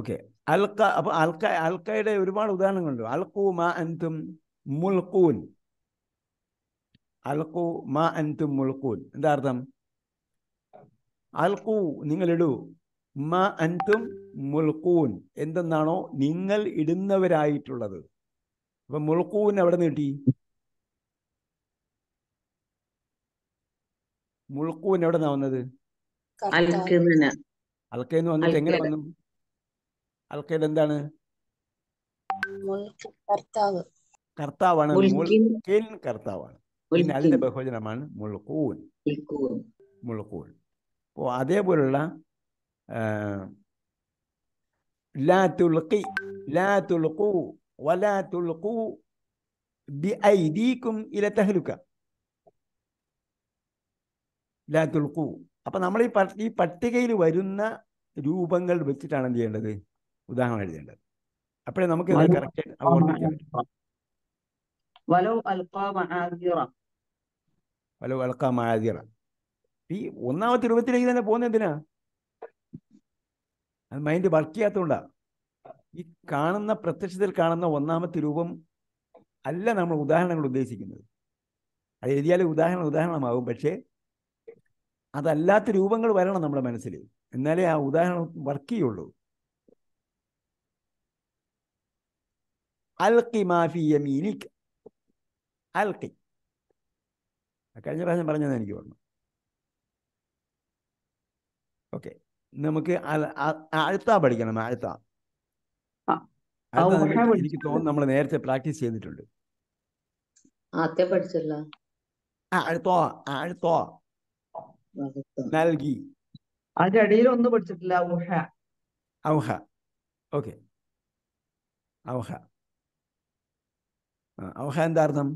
ഓക്കെ അൽക്ക അപ്പൊ അൽക്ക അൽക്കയുടെ ഒരുപാട് ഉദാഹരണങ്ങളുണ്ട് അൽക്കു മാ അൻതും മുൾക്കൂൻ അൽക്കു മാ അൻതും മുൾക്കൂൻ എന്താ അർത്ഥം അൽക്കു ഇടൂ മാ അൻതും മുൾക്കൂൻ എന്തെന്നാണോ നിങ്ങൾ ഇടുന്നവരായിട്ടുള്ളത് അപ്പൊ മുൾക്കൂൻ എവിടെ നീട്ടി മുൾക്കൂൻ എവിടെ നിന്നാ വന്നത് അൽക്കെന്ന് വന്നിട്ട് എങ്ങനെ വന്നു അൽക്കയിൽ എന്താണ് കർത്താവ് കർത്താവാണ് മുൽക്കിൻ കർത്താവാണ് പിന്നെ അതിന്റെ ബഹുജനമാണ് മുൾക്കൂൻ മുൾക്കൂൻ അപ്പോൾ അതേപോലുള്ള ലാ തുൽക്കി ലാ തുൽക്കൂ വലാ തുൽക്കൂ ബി ഐദീക്കും ഇല തഹലുക്ക ലാ തുൽക്കൂ അപ്പം നമ്മൾ ഈ പട്ടികയിൽ വരുന്ന രൂപങ്ങൾ വെച്ചിട്ടാണ് എന്ത് ചെയ്യേണ്ടത് ഉദാഹരണം എഴുതേണ്ടത് അപ്പോഴേ നമുക്ക് ഇത് കറക്റ്റ് വലോ അൽക്കാ മാതിറ ഈ ഒന്നാമത്തെ രൂപത്തിലേക്ക് തന്നെ പോകുന്ന എന്തിനാ അത് മൈൻഡ് വർക്ക് ചെയ്യാത്തതുകൊണ്ടാണ് ഈ കാണുന്ന പ്രത്യക്ഷത്തിൽ കാണുന്ന ഒന്നാമത്തെ രൂപം അല്ല നമ്മൾ ഉദാഹരണങ്ങൾ ഉദ്ദേശിക്കുന്നത് അത് എഴുതിയാലും ഉദാഹരണം ഉദാഹരണമാകും പക്ഷേ അതല്ലാത്ത രൂപങ്ങൾ വരണം നമ്മുടെ മനസ്സിൽ എന്നാലേ ആ ഉദാഹരണം വർക്ക് ചെയ്യുള്ളൂ അൽക്കി മാഫി യമീനിക്ക് അൽക്കി കഴിഞ്ഞ പ്രാവശ്യം പറഞ്ഞത് എനിക്ക് ഓർമ്മ ഓക്കെ നമുക്ക് അഴുത്ത പഠിക്കണം അഴുത്ത എനിക്ക് തോന്നുന്നു നമ്മൾ നേരത്തെ പ്രാക്ടീസ് ചെയ്തിട്ടുണ്ട് അഴുത്തോ അഴുത്തോ നൽകി അതിന്റെ അടിയിൽ ഒന്നും പഠിച്ചിട്ടില്ല ഔഹ ഔഹ ഓക്കെ ഔഹ ഔഹ എന്താർത്ഥം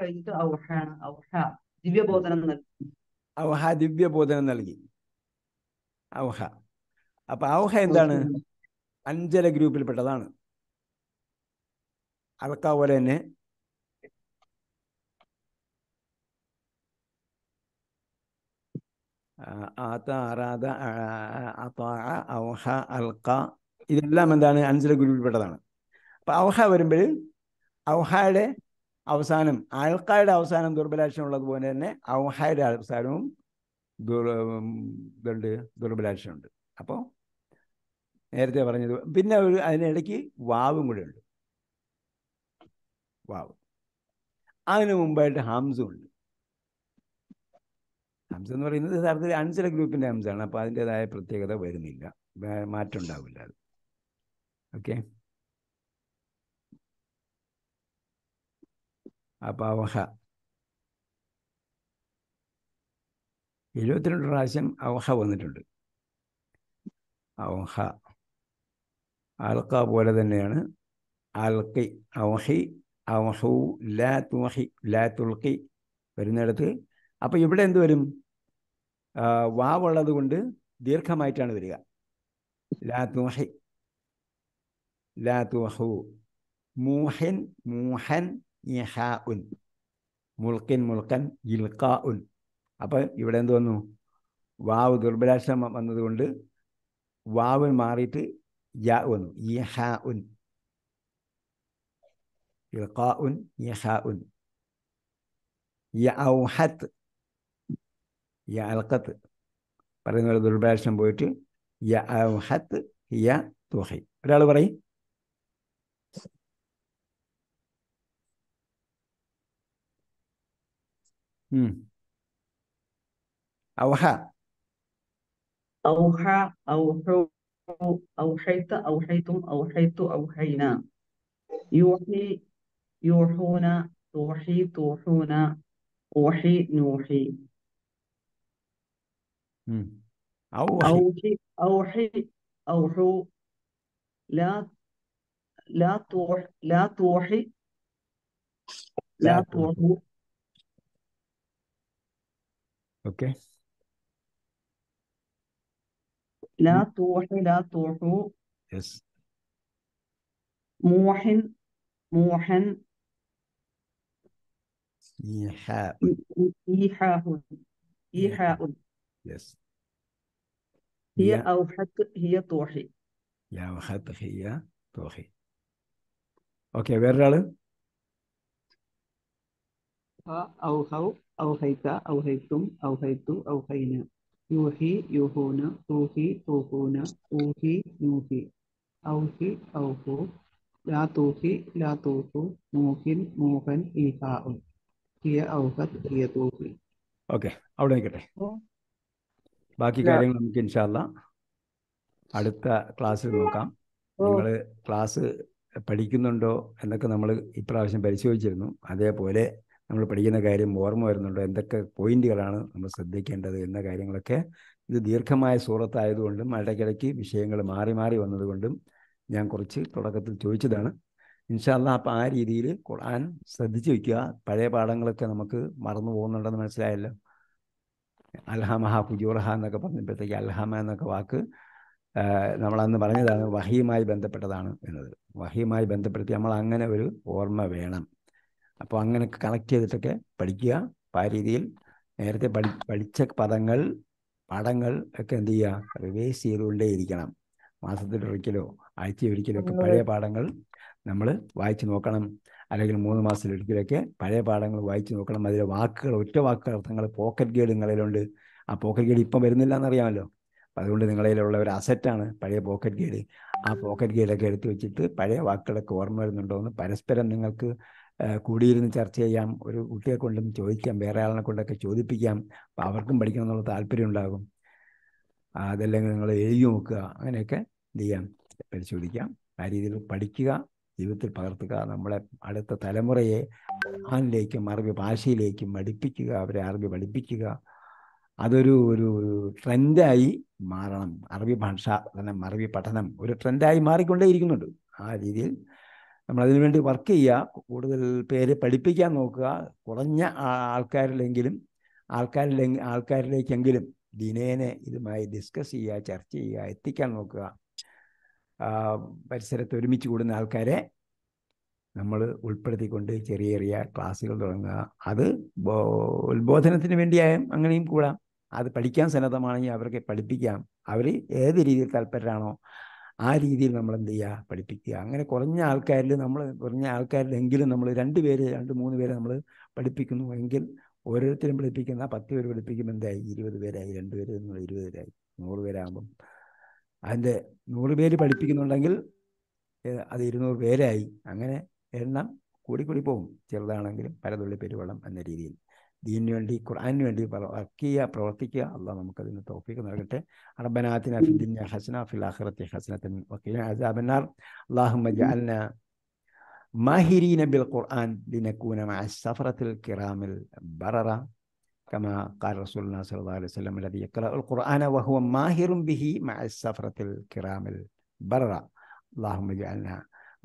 കഴിഞ്ഞിട്ട് ഔഹാണ് ഔഹ ദിവ്യബോധനം നൽകി ഔഹ ദിവ്യബോധനം നൽകി ഔഹ അപ്പൊ ഔഹ എന്താണ് അഞ്ചര ഗ്രൂപ്പിൽപ്പെട്ടതാണ് അലക്ക പോലെ തന്നെ ആത ആറാത ഔഹ അൽക്ക ഇതെല്ലാം എന്താണ് അഞ്ചര പെട്ടതാണ് അപ്പൊ ഔഹ വരുമ്പോൾ ഔഹായുടെ അവസാനം ആൾക്കാരുടെ അവസാനം ദുർബലാക്ഷം പോലെ തന്നെ ഔഹായുടെ അവസാനവും ഇതുണ്ട് ദുർബലാക്ഷമുണ്ട് അപ്പോൾ നേരത്തെ പറഞ്ഞത് പിന്നെ ഒരു അതിനിടയ്ക്ക് വാവും കൂടെ ഉണ്ട് വാവ് അതിനു മുമ്പായിട്ട് ഹംസും ഉണ്ട് ഹംസ എന്ന് പറയുന്നത് യഥാർത്ഥത്തിൽ അഞ്ചര ഗ്രൂപ്പിൻ്റെ ഹംസാണ് അപ്പോൾ അതിൻ്റെതായ പ്രത്യേകത വരുന്നില്ല മാറ്റം ഉണ്ടാവില്ല അത് ഓക്കെ അപ്പവഹ എഴുപത്തിരണ്ട് പ്രാവശ്യം അവഹ വന്നിട്ടുണ്ട് അവഹ അൽക്ക പോലെ തന്നെയാണ് അൽക്കി അവഹി അവഹു ലാ തുഹി ലാ തുൽക്കി വരുന്നിടത്ത് അപ്പോൾ ഇവിടെ എന്ത് വരും വാവുള്ളത് കൊണ്ട് ദീർഘമായിട്ടാണ് വരിക ലാ തുഹി ലാ തുഹു മൂഹൻ മൂഹൻ ഇഹാഉൻ മുൾക്കിൻ മുൾക്കൻ ഇൽക്കാഉൻ അപ്പം ഇവിടെ എന്ത് വന്നു വാവ് ദുർബലാക്ഷരം വന്നതുകൊണ്ട് വാവ് മാറിയിട്ട് യാ വന്നു ഇഹാ ഉൻ ഇൽക്കാ ഉൻ ഇഹാ ഉൻ യൗഹത്ത് യ അൽക്കത്ത് പറയുന്ന പോലെ ദുർബലാക്ഷരം പോയിട്ട് യ ഔഹത്ത് യ തുഹി ഒരാൾ പറയും مم. أوحى أوحى أوحوا أوحيت أوحيتم أوحيت أوحينا يوحي يوحونا توحي توحونا أوحي نوحي مم. أوحي أوحي أوحوا لا لا توح لا توحي لا توحوا اوكي لا طوح لا طوح يس موحن موحن إيحاء إيحاء إيحاء يس هي أو حتى هي طوحي يا وخط هي طوحي ഓക്കെ أو ഔഹൗ ഔഹൈത്ത ഔഹൈത്തും ഔഹൈത്തു ഔഹൈന യൂഹി യൂഹൂന തൂഹി തൂഹൂന ഊഹി നൂഹി ഔഹി ഔഹു ലാ തൂഹി ലാ തൂഹു മൂഹിൻ മൂഹൻ ഈഹാഉൻ ഹിയ ഔഹത് ഹിയ തൂഹി ഓക്കെ അവിടെ നിൽക്കട്ടെ ബാക്കി കാര്യങ്ങൾ നമുക്ക് ഇൻഷാല്ല അടുത്ത ക്ലാസ്സിൽ നോക്കാം നിങ്ങൾ ക്ലാസ് പഠിക്കുന്നുണ്ടോ എന്നൊക്കെ നമ്മൾ ഇപ്രാവശ്യം പരിശോധിച്ചിരുന്നു അതേപോലെ നമ്മൾ പഠിക്കുന്ന കാര്യം ഓർമ്മ വരുന്നുണ്ടോ എന്തൊക്കെ പോയിന്റുകളാണ് നമ്മൾ ശ്രദ്ധിക്കേണ്ടത് എന്ന കാര്യങ്ങളൊക്കെ ഇത് ദീർഘമായ സൂറത്തായതുകൊണ്ടും ഇടയ്ക്കിടയ്ക്ക് വിഷയങ്ങൾ മാറി മാറി വന്നതുകൊണ്ടും ഞാൻ കുറച്ച് തുടക്കത്തിൽ ചോദിച്ചതാണ് ഇൻഷാല്ല അപ്പം ആ രീതിയിൽ ഖുർആൻ ശ്രദ്ധിച്ചു വയ്ക്കുക പഴയ പാഠങ്ങളൊക്കെ നമുക്ക് മറന്നു പോകുന്നുണ്ടെന്ന് മനസ്സിലായല്ലോ അൽഹമഹ ഫുജൂർഹ എന്നൊക്കെ പറഞ്ഞപ്പോഴത്തേക്ക് അൽഹമ എന്നൊക്കെ വാക്ക് നമ്മളന്ന് പറഞ്ഞതാണ് വഹിയുമായി ബന്ധപ്പെട്ടതാണ് എന്നത് വഹിയുമായി ബന്ധപ്പെടുത്തി നമ്മൾ അങ്ങനെ ഒരു ഓർമ്മ വേണം അപ്പോൾ അങ്ങനെ കണക്ട് ചെയ്തിട്ടൊക്കെ പഠിക്കുക അപ്പോൾ ആ രീതിയിൽ നേരത്തെ പഠി പഠിച്ച പദങ്ങൾ പടങ്ങൾ ഒക്കെ എന്ത് ചെയ്യുക റിവൈസ് ചെയ്തുകൊണ്ടേയിരിക്കണം മാസത്തിലൊരിക്കലോ ആഴ്ചയൊരിക്കലോ ഒക്കെ പഴയ പാഠങ്ങൾ നമ്മൾ വായിച്ചു നോക്കണം അല്ലെങ്കിൽ മൂന്ന് മാസത്തിലൊരിക്കലൊക്കെ പഴയ പാഠങ്ങൾ വായിച്ചു നോക്കണം അതിലെ വാക്കുകൾ ഒറ്റ വാക്കുകൾ അർത്ഥങ്ങൾ പോക്കറ്റ് ഗേഡ് നിങ്ങളിലുണ്ട് ആ പോക്കറ്റ് ഗേഡ് ഇപ്പം വരുന്നില്ല എന്നറിയാമല്ലോ അപ്പം അതുകൊണ്ട് നിങ്ങളിലുള്ള ഒരു അസറ്റാണ് പഴയ പോക്കറ്റ് ഗേഡ് ആ പോക്കറ്റ് ഗീലൊക്കെ എടുത്തു വെച്ചിട്ട് പഴയ വാക്കുകളൊക്കെ ഓർമ്മ വരുന്നുണ്ടോയെന്ന് പരസ്പരം നിങ്ങൾക്ക് കൂടിയിരുന്ന് ചർച്ച ചെയ്യാം ഒരു കുട്ടിയെ കൊണ്ടും ചോദിക്കാം വേറെ ആളിനെ കൊണ്ടൊക്കെ ചോദിപ്പിക്കാം അവർക്കും പഠിക്കണം എന്നുള്ള താല്പര്യം ഉണ്ടാകും അതല്ലെങ്കിൽ നിങ്ങൾ എഴുതി നോക്കുക അങ്ങനെയൊക്കെ എന്ത് ചെയ്യാം പരിശോധിക്കാം ആ രീതിയിൽ പഠിക്കുക ജീവിതത്തിൽ പകർത്തുക നമ്മളെ അടുത്ത തലമുറയെ ആനിലേക്കും അറബി ഭാഷയിലേക്കും പഠിപ്പിക്കുക അവരെ അറബി പഠിപ്പിക്കുക അതൊരു ഒരു ഒരു ട്രെൻഡായി മാറണം അറബി ഭാഷ തന്നെ അറബി പഠനം ഒരു ട്രെൻഡായി ഇരിക്കുന്നുണ്ട് ആ രീതിയിൽ നമ്മളതിനു വേണ്ടി വർക്ക് ചെയ്യുക കൂടുതൽ പേരെ പഠിപ്പിക്കാൻ നോക്കുക കുറഞ്ഞ ആൾക്കാരിലെങ്കിലും ആൾക്കാരിലെ ആൾക്കാരിലേക്കെങ്കിലും ദിനേനെ ഇതുമായി ഡിസ്കസ് ചെയ്യുക ചർച്ച ചെയ്യുക എത്തിക്കാൻ നോക്കുക പരിസരത്ത് ഒരുമിച്ച് കൂടുന്ന ആൾക്കാരെ നമ്മൾ ഉൾപ്പെടുത്തിക്കൊണ്ട് ചെറിയ ചെറിയ ക്ലാസ്സുകൾ തുടങ്ങുക അത് ഉത്ബോധനത്തിന് വേണ്ടിയായും അങ്ങനെയും കൂടാം അത് പഠിക്കാൻ സന്നദ്ധമാണെങ്കിൽ അവർക്ക് പഠിപ്പിക്കാം അവർ ഏത് രീതിയിൽ താല്പര്യമാണോ ആ രീതിയിൽ നമ്മൾ എന്ത് ചെയ്യുക പഠിപ്പിക്കുക അങ്ങനെ കുറഞ്ഞ ആൾക്കാരിൽ നമ്മൾ കുറഞ്ഞ ആൾക്കാരിലെങ്കിലും നമ്മൾ രണ്ട് പേര് രണ്ട് മൂന്ന് പേര് നമ്മൾ പഠിപ്പിക്കുന്നു എങ്കിൽ ഓരോരുത്തരും പഠിപ്പിക്കുന്ന പത്ത് പേര് പഠിപ്പിക്കുമ്പോൾ എന്തായി ഇരുപത് പേരായി രണ്ട് പേര് എന്നുള്ള ഇരുപത് പേരായി നൂറ് പേരാകുമ്പം അതിൻ്റെ നൂറ് പേര് പഠിപ്പിക്കുന്നുണ്ടെങ്കിൽ അത് ഇരുന്നൂറ് പേരായി അങ്ങനെ എണ്ണം കൂടിക്കൂടി പോകും ചെറുതാണെങ്കിലും പലതുള്ളി പെരുവെള്ളം എന്ന രീതിയിൽ ദീനുവേണ്ടി ഖുർആാനു വേണ്ടി പ്രവർത്തിക്കുക പ്രവർത്തിക്കുക അള്ളാഹ് നമുക്കതിന് തോഫീക്ക് നൽകട്ടെ അറബനാത്തിന ഫിദ്ദുന്യ ഹസന ഫിൽ ആഖിറത്തി ഹസനത്തിൻ വക്കീല അസാബന്നാർ അള്ളാഹുമ്മ ജഅൽന ماهرين بالقرآن لنكون مع السفرة الكرام البررة كما قال رسولنا صلى الله عليه وسلم الذي يقرأ القرآن وهو ماهر به مع السفرة الكرام البررة اللهم اجعلنا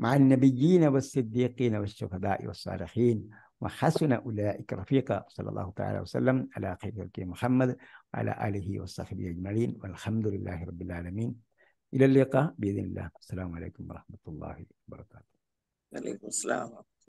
مع النبيين والصديقين والشهداء والصالحين وحسن أولئك رفيقا صلى الله تعالى وسلم على خير خلق محمد وعلى آله وصحبه أجمعين والحمد لله رب العالمين إلى اللقاء بإذن الله السلام عليكم ورحمة الله وبركاته وعليكم السلام